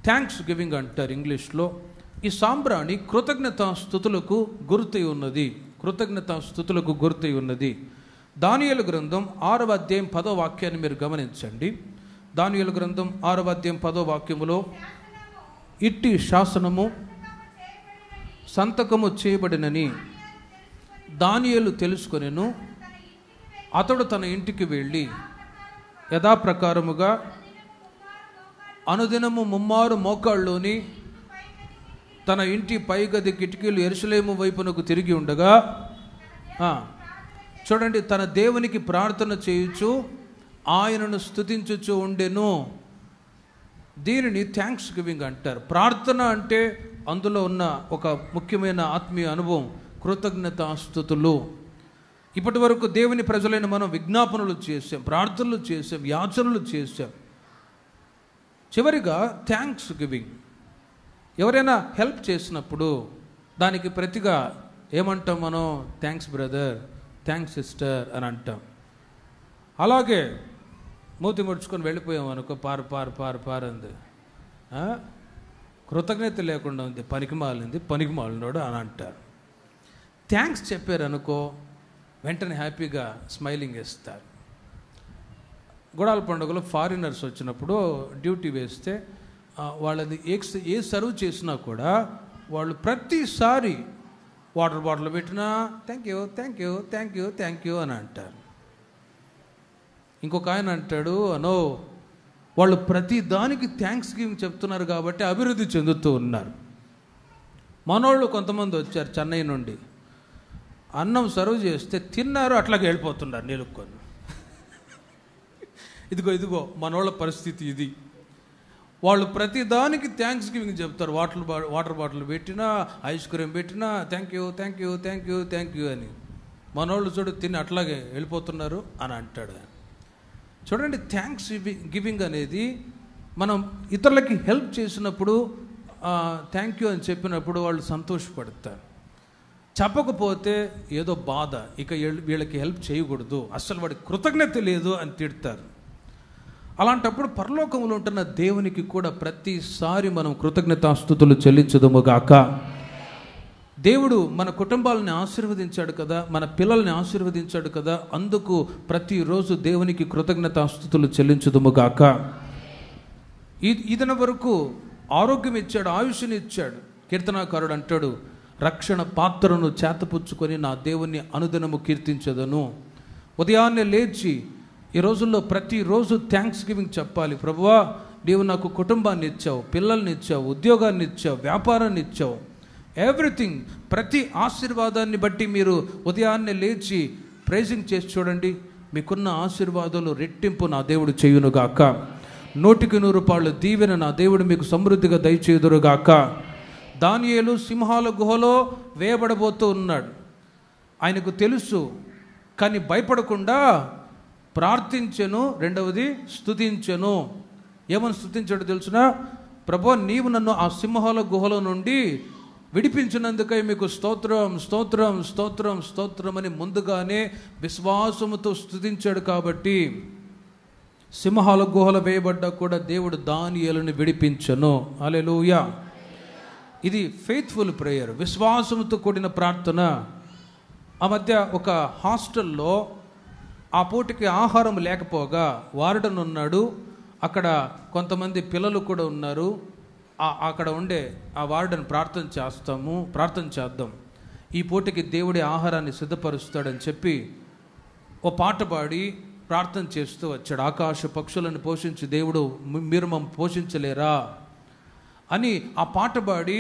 థ్యాంక్స్ గివింగ్ అంటారు ఇంగ్లీష్లో ఈ సాంబ్రాణి కృతజ్ఞత స్థుతులకు గుర్తయి ఉన్నది కృతజ్ఞత స్థుతులకు గుర్తయి ఉన్నది దానియలు గ్రంథం ఆరవ అధ్యాయం పదో వాక్యాన్ని మీరు గమనించండి దానియలు గ్రంథం ఆరవ అధ్యాయం పదో వాక్యములో ఇట్టి శాసనము సంతకము చేయబడినని దానియలు తెలుసుకొనెను అతడు తన ఇంటికి వెళ్ళి యథాప్రకారముగా అనుదినము ముమ్మారు మోకాళ్ళలోని తన ఇంటి పైగది కిటికీలు ఎరుసలేము వైపునకు తిరిగి ఉండగా చూడండి తన దేవునికి ప్రార్థన చేయొచ్చు ఆయనను స్థుతించుచు ఉండెను దీనిని థ్యాంక్స్ గివింగ్ అంటారు ప్రార్థన అంటే అందులో ఉన్న ఒక ముఖ్యమైన ఆత్మీయ అనుభవం కృతజ్ఞత స్థుతులు ఇప్పటి వరకు దేవుని ప్రజలైన మనం విజ్ఞాపనలు చేసాం ప్రార్థనలు చేసాం యాచనలు చేసాం చివరిగా థ్యాంక్స్ గివింగ్ ఎవరైనా హెల్ప్ చేసినప్పుడు దానికి ప్రతిగా ఏమంటాం మనం థ్యాంక్స్ బ్రదర్ థ్యాంక్స్ సిస్టర్ అని అంటాం అలాగే మూతి ముడుచుకొని వెళ్ళిపోయాం అనుకో పారు పారు పారు పారు అంది కృతజ్ఞత లేకుండా ఉంది పనికి మాలింది పనికి మాలినోడు అని అంటారు థ్యాంక్స్ చెప్పారనుకో వెంటనే హ్యాపీగా స్మైలింగ్ ఇస్తారు గుడాల పండుగలో ఫారినర్స్ వచ్చినప్పుడు డ్యూటీ వేస్తే వాళ్ళది ఎక్స్ ఏ సర్వ్ చేసినా కూడా వాళ్ళు ప్రతిసారి వాటర్ బాటిల్ పెట్టినా thank you thank you thank you thank you అని అంటారు ఇంకొక ఆయన అంటాడు అనో వాళ్ళు ప్రతి దానికి థ్యాంక్స్ గివింగ్ చెప్తున్నారు కాబట్టి అభివృద్ధి చెందుతూ ఉన్నారు మనోళ్ళు కొంతమంది వచ్చారు చెన్నై నుండి అన్నం సర్వ్ చేస్తే తిన్నారు అట్లాగే వెళ్ళిపోతున్నారు నిలుక్కొని ఇదిగో ఇదిగో మనోళ్ళ పరిస్థితి ఇది వాళ్ళు ప్రతిదానికి థ్యాంక్స్ గివింగ్ చెప్తారు వాటర్ బా వాటర్ బాటిల్ పెట్టినా ఐస్ క్రీమ్ పెట్టినా thank you thank you thank you thank you అని మనోళ్ళు చూడు తిని అట్లాగే వెళ్ళిపోతున్నారు అని అంటాడు చూడండి థ్యాంక్స్ గివింగ్ అనేది మనం ఇతరులకి హెల్ప్ చేసినప్పుడు థ్యాంక్ యూ అని చెప్పినప్పుడు వాళ్ళు సంతోషపడతారు చెప్పకపోతే ఏదో బాధ ఇక వీళ్ళకి హెల్ప్ చేయకూడదు అసలు వాడి కృతజ్ఞత లేదు అని తిడతారు అలాంటప్పుడు పరలోకంలో ఉంటున్న దేవునికి కూడా ప్రతిసారి మనం కృతజ్ఞతాస్థుతులు చెల్లించదము గాక దేవుడు మన కుటుంబాలని ఆశీర్వదించాడు కదా మన పిల్లల్ని ఆశీర్వదించాడు కదా అందుకు ప్రతిరోజు దేవునికి కృతజ్ఞతాస్థుతులు చెల్లించదము గాక ఇదన వరకు ఆరోగ్యం ఇచ్చాడు ఆయుష్ని ఇచ్చాడు కీర్తనాకారుడు అంటాడు రక్షణ పాత్రను చేతపుచ్చుకొని నా దేవుణ్ణి అనుదినము కీర్తించదను ఉదయాన్నే లేచి ఈ రోజుల్లో ప్రతిరోజు థ్యాంక్స్ గివింగ్ చెప్పాలి ప్రభువా నీవు నాకు కుటుంబాన్ని ఇచ్చావు పిల్లల్ని ఇచ్చావు ఉద్యోగాన్ని ఇచ్చావు వ్యాపారాన్ని ఇచ్చావు ఎవ్రీథింగ్ ప్రతి ఆశీర్వాదాన్ని బట్టి మీరు ఉదయాన్నే లేచి ప్రైజింగ్ చేసి చూడండి మీకున్న ఆశీర్వాదాలు రెట్టింపు నా దేవుడు చేయునుగాక నూటికి నూరు పాళ్ళు దీవెన నా దేవుడు మీకు సమృద్ధిగా దయచేదురుగాక దానియేలు సింహాల గుహలో వేయబడబోతూ ఉన్నాడు ఆయనకు తెలుసు కానీ భయపడకుండా ప్రార్థించెను రెండవది స్థుతించను ఏమని స్థుతించాడు తెలుసిన ప్రభు నీవు నన్ను ఆ సింహాల గుహల నుండి విడిపించినందుకై మీకు స్తోత్రం స్తోత్రం స్తోత్రం స్తోత్రం అని ముందుగానే విశ్వాసముతో స్థుతించాడు కాబట్టి సింహాల గుహల వేయబడ్డా కూడా దేవుడు దానియలను విడిపించను అలెలుయా ఇది ఫెయిత్ఫుల్ ప్రేయర్ విశ్వాసముతో కూడిన ప్రార్థన ఆ మధ్య ఒక హాస్టల్లో ఆ పూటికి ఆహారం లేకపోగా వారడన్ ఉన్నాడు అక్కడ కొంతమంది పిల్లలు కూడా ఉన్నారు అక్కడ ఉండే ఆ వార్డన్ ప్రార్థన చేస్తాము ప్రార్థన చేద్దాం ఈ పూటకి దేవుడి ఆహారాన్ని సిద్ధపరుస్తాడని చెప్పి ఓ పాట పాడి ప్రార్థన చేస్తూ వచ్చాడు ఆకాశ పక్షులను పోషించి దేవుడు మీరు మమ్మ పోషించలేరా అని ఆ పాట పాడి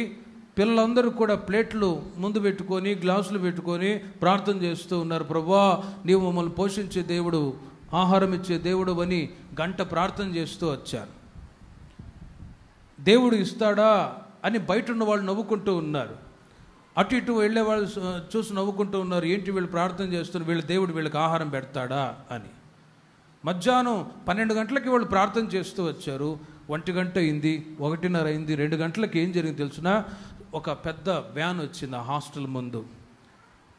పిల్లలందరూ కూడా ప్లేట్లు ముందు పెట్టుకొని గ్లాసులు పెట్టుకొని ప్రార్థన చేస్తూ ఉన్నారు ప్రభా నీవు మమ్మల్ని పోషించే దేవుడు ఆహారం ఇచ్చే దేవుడు అని గంట ప్రార్థన చేస్తూ వచ్చారు దేవుడు ఇస్తాడా అని బయట ఉన్న వాళ్ళు నవ్వుకుంటూ ఉన్నారు అటు ఇటు వెళ్ళే వాళ్ళు చూసి నవ్వుకుంటూ ఉన్నారు ఏంటి వీళ్ళు ప్రార్థన చేస్తున్నారు వీళ్ళు దేవుడు వీళ్ళకి ఆహారం పెడతాడా అని మధ్యాహ్నం పన్నెండు గంటలకి వాళ్ళు ప్రార్థన చేస్తూ వచ్చారు ఒంటి గంట అయింది ఒకటిన్నర అయింది రెండు గంటలకి ఏం జరిగింది తెలుసునా ఒక పెద్ద వ్యాన్ వచ్చింది ఆ హాస్టల్ ముందు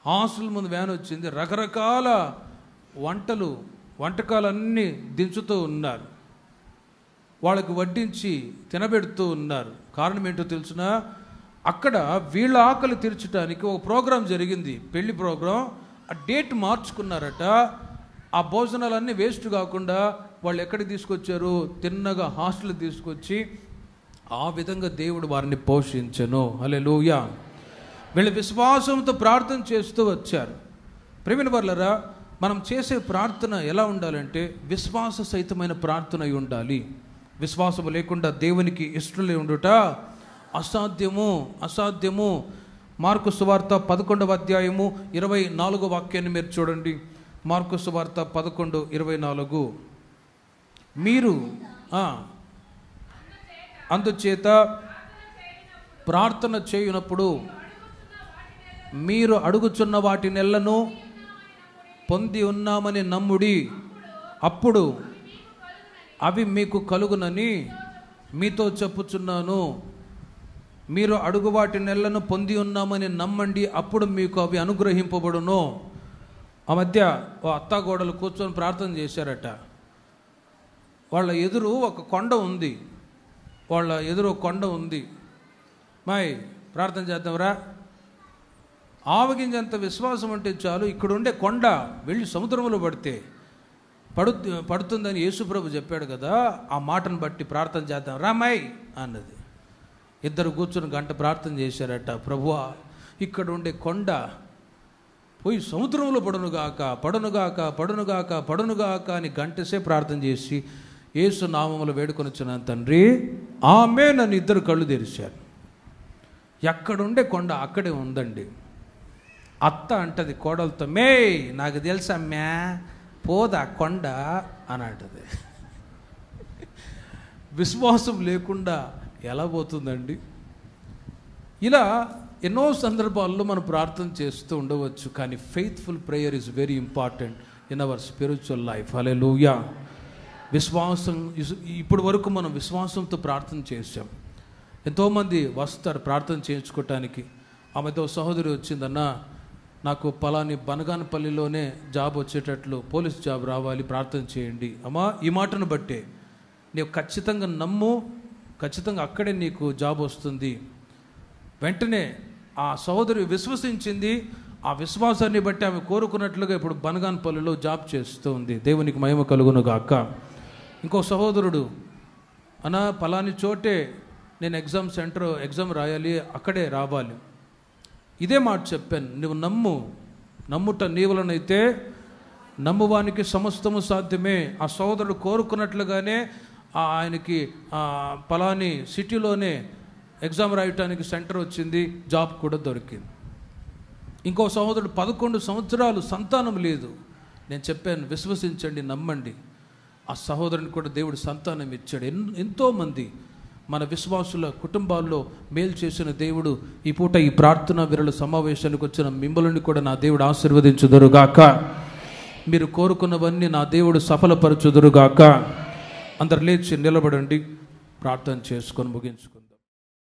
హాస్టల్ ముందు వ్యాన్ వచ్చింది రకరకాల వంటలు వంటకాలన్నీ దించుతూ ఉన్నారు వాళ్ళకి వడ్డించి తినబెడుతూ ఉన్నారు కారణం ఏంటో తెలుసిన అక్కడ వీళ్ళ ఆకలి తీర్చడానికి ఒక ప్రోగ్రాం జరిగింది పెళ్లి ప్రోగ్రాం ఆ డేట్ మార్చుకున్నారట ఆ భోజనాలన్నీ వేస్ట్ కాకుండా వాళ్ళు ఎక్కడికి తీసుకొచ్చారు తిన్నగా హాస్టల్ తీసుకొచ్చి ఆ విధంగా దేవుడు వారిని పోషించను అలే లూయా వీళ్ళు విశ్వాసంతో ప్రార్థన చేస్తూ వచ్చారు ప్రేమిన వర్లరా మనం చేసే ప్రార్థన ఎలా ఉండాలంటే విశ్వాస సహితమైన ప్రార్థన అయి ఉండాలి విశ్వాసము లేకుండా దేవునికి ఇష్టలే ఉండుట అసాధ్యము అసాధ్యము మార్కు సువార్త పదకొండవ అధ్యాయము ఇరవై నాలుగో వాక్యాన్ని మీరు చూడండి మార్కు సువార్త పదకొండు ఇరవై నాలుగు మీరు అందుచేత ప్రార్థన చేయునప్పుడు మీరు అడుగుచున్న వాటి నెలను పొంది ఉన్నామని నమ్ముడి అప్పుడు అవి మీకు కలుగునని మీతో చెప్పుచున్నాను మీరు అడుగు వాటి నెలను పొంది ఉన్నామని నమ్మండి అప్పుడు మీకు అవి అనుగ్రహింపబడును ఆ మధ్య ఓ అత్తాగోడలు కూర్చొని ప్రార్థన చేశారట వాళ్ళ ఎదురు ఒక కొండ ఉంది వాళ్ళ ఎదురు కొండ ఉంది మై ప్రార్థన చేద్దాంరా ఆవగింజంత విశ్వాసం అంటే చాలు ఇక్కడుండే కొండ వెళ్ళి సముద్రంలో పడితే పడు పడుతుందని యేసుప్రభు చెప్పాడు కదా ఆ మాటను బట్టి ప్రార్థన చేద్దాం రామై అన్నది ఇద్దరు కూర్చుని గంట ప్రార్థన చేశారట ప్రభువా ఇక్కడ ఉండే కొండ పోయి సముద్రంలో పడునుగాక పడునుగాక పడునుగాక పడునుగాక అని గంటసే ప్రార్థన చేసి ఏసు నామములు వచ్చిన తండ్రి ఆమె నన్ను ఇద్దరు కళ్ళు తెరిచారు ఎక్కడుండే కొండ అక్కడే ఉందండి అత్త అంటది కోడలతో మే నాకు తెలుసా తెలుసమ్మా పోదా కొండ అని అంటది విశ్వాసం లేకుండా ఎలా పోతుందండి ఇలా ఎన్నో సందర్భాల్లో మనం ప్రార్థన చేస్తూ ఉండవచ్చు కానీ faithful prayer is very important in our spiritual life alleluia విశ్వాసం ఇప్పటి వరకు మనం విశ్వాసంతో ప్రార్థన చేసాం ఎంతోమంది వస్తారు ప్రార్థన చేయించుకోవటానికి ఆమెతో సహోదరి వచ్చిందన్న నాకు పలాని బనగానపల్లిలోనే జాబ్ వచ్చేటట్లు పోలీస్ జాబ్ రావాలి ప్రార్థన చేయండి అమ్మా ఈ మాటను బట్టే నీవు ఖచ్చితంగా నమ్ము ఖచ్చితంగా అక్కడే నీకు జాబ్ వస్తుంది వెంటనే ఆ సహోదరి విశ్వసించింది ఆ విశ్వాసాన్ని బట్టి ఆమె కోరుకున్నట్లుగా ఇప్పుడు బనగానపల్లిలో జాబ్ ఉంది దేవునికి మహిమ కలుగును గాక ఇంకో సహోదరుడు అనా పలాని చోటే నేను ఎగ్జామ్ సెంటర్ ఎగ్జామ్ రాయాలి అక్కడే రావాలి ఇదే మాట చెప్పాను నువ్వు నమ్ము నమ్ముట నీవులనైతే నమ్మువానికి సమస్తము సాధ్యమే ఆ సోదరుడు కోరుకున్నట్లుగానే ఆయనకి పలాని సిటీలోనే ఎగ్జామ్ రాయటానికి సెంటర్ వచ్చింది జాబ్ కూడా దొరికింది ఇంకో సహోదరుడు పదకొండు సంవత్సరాలు సంతానం లేదు నేను చెప్పాను విశ్వసించండి నమ్మండి ఆ సహోదరుని కూడా దేవుడు సంతానం ఇచ్చాడు ఎన్ ఎంతోమంది మన విశ్వాసుల కుటుంబాల్లో మేలు చేసిన దేవుడు ఈ పూట ఈ ప్రార్థన విరళ సమావేశానికి వచ్చిన మిమ్మల్ని కూడా నా దేవుడు ఆశీర్వదించుదురుగాక మీరు కోరుకున్నవన్నీ నా దేవుడు సఫలపరచుదురుగాక అందరు లేచి నిలబడండి ప్రార్థన చేసుకొని ముగించుకొని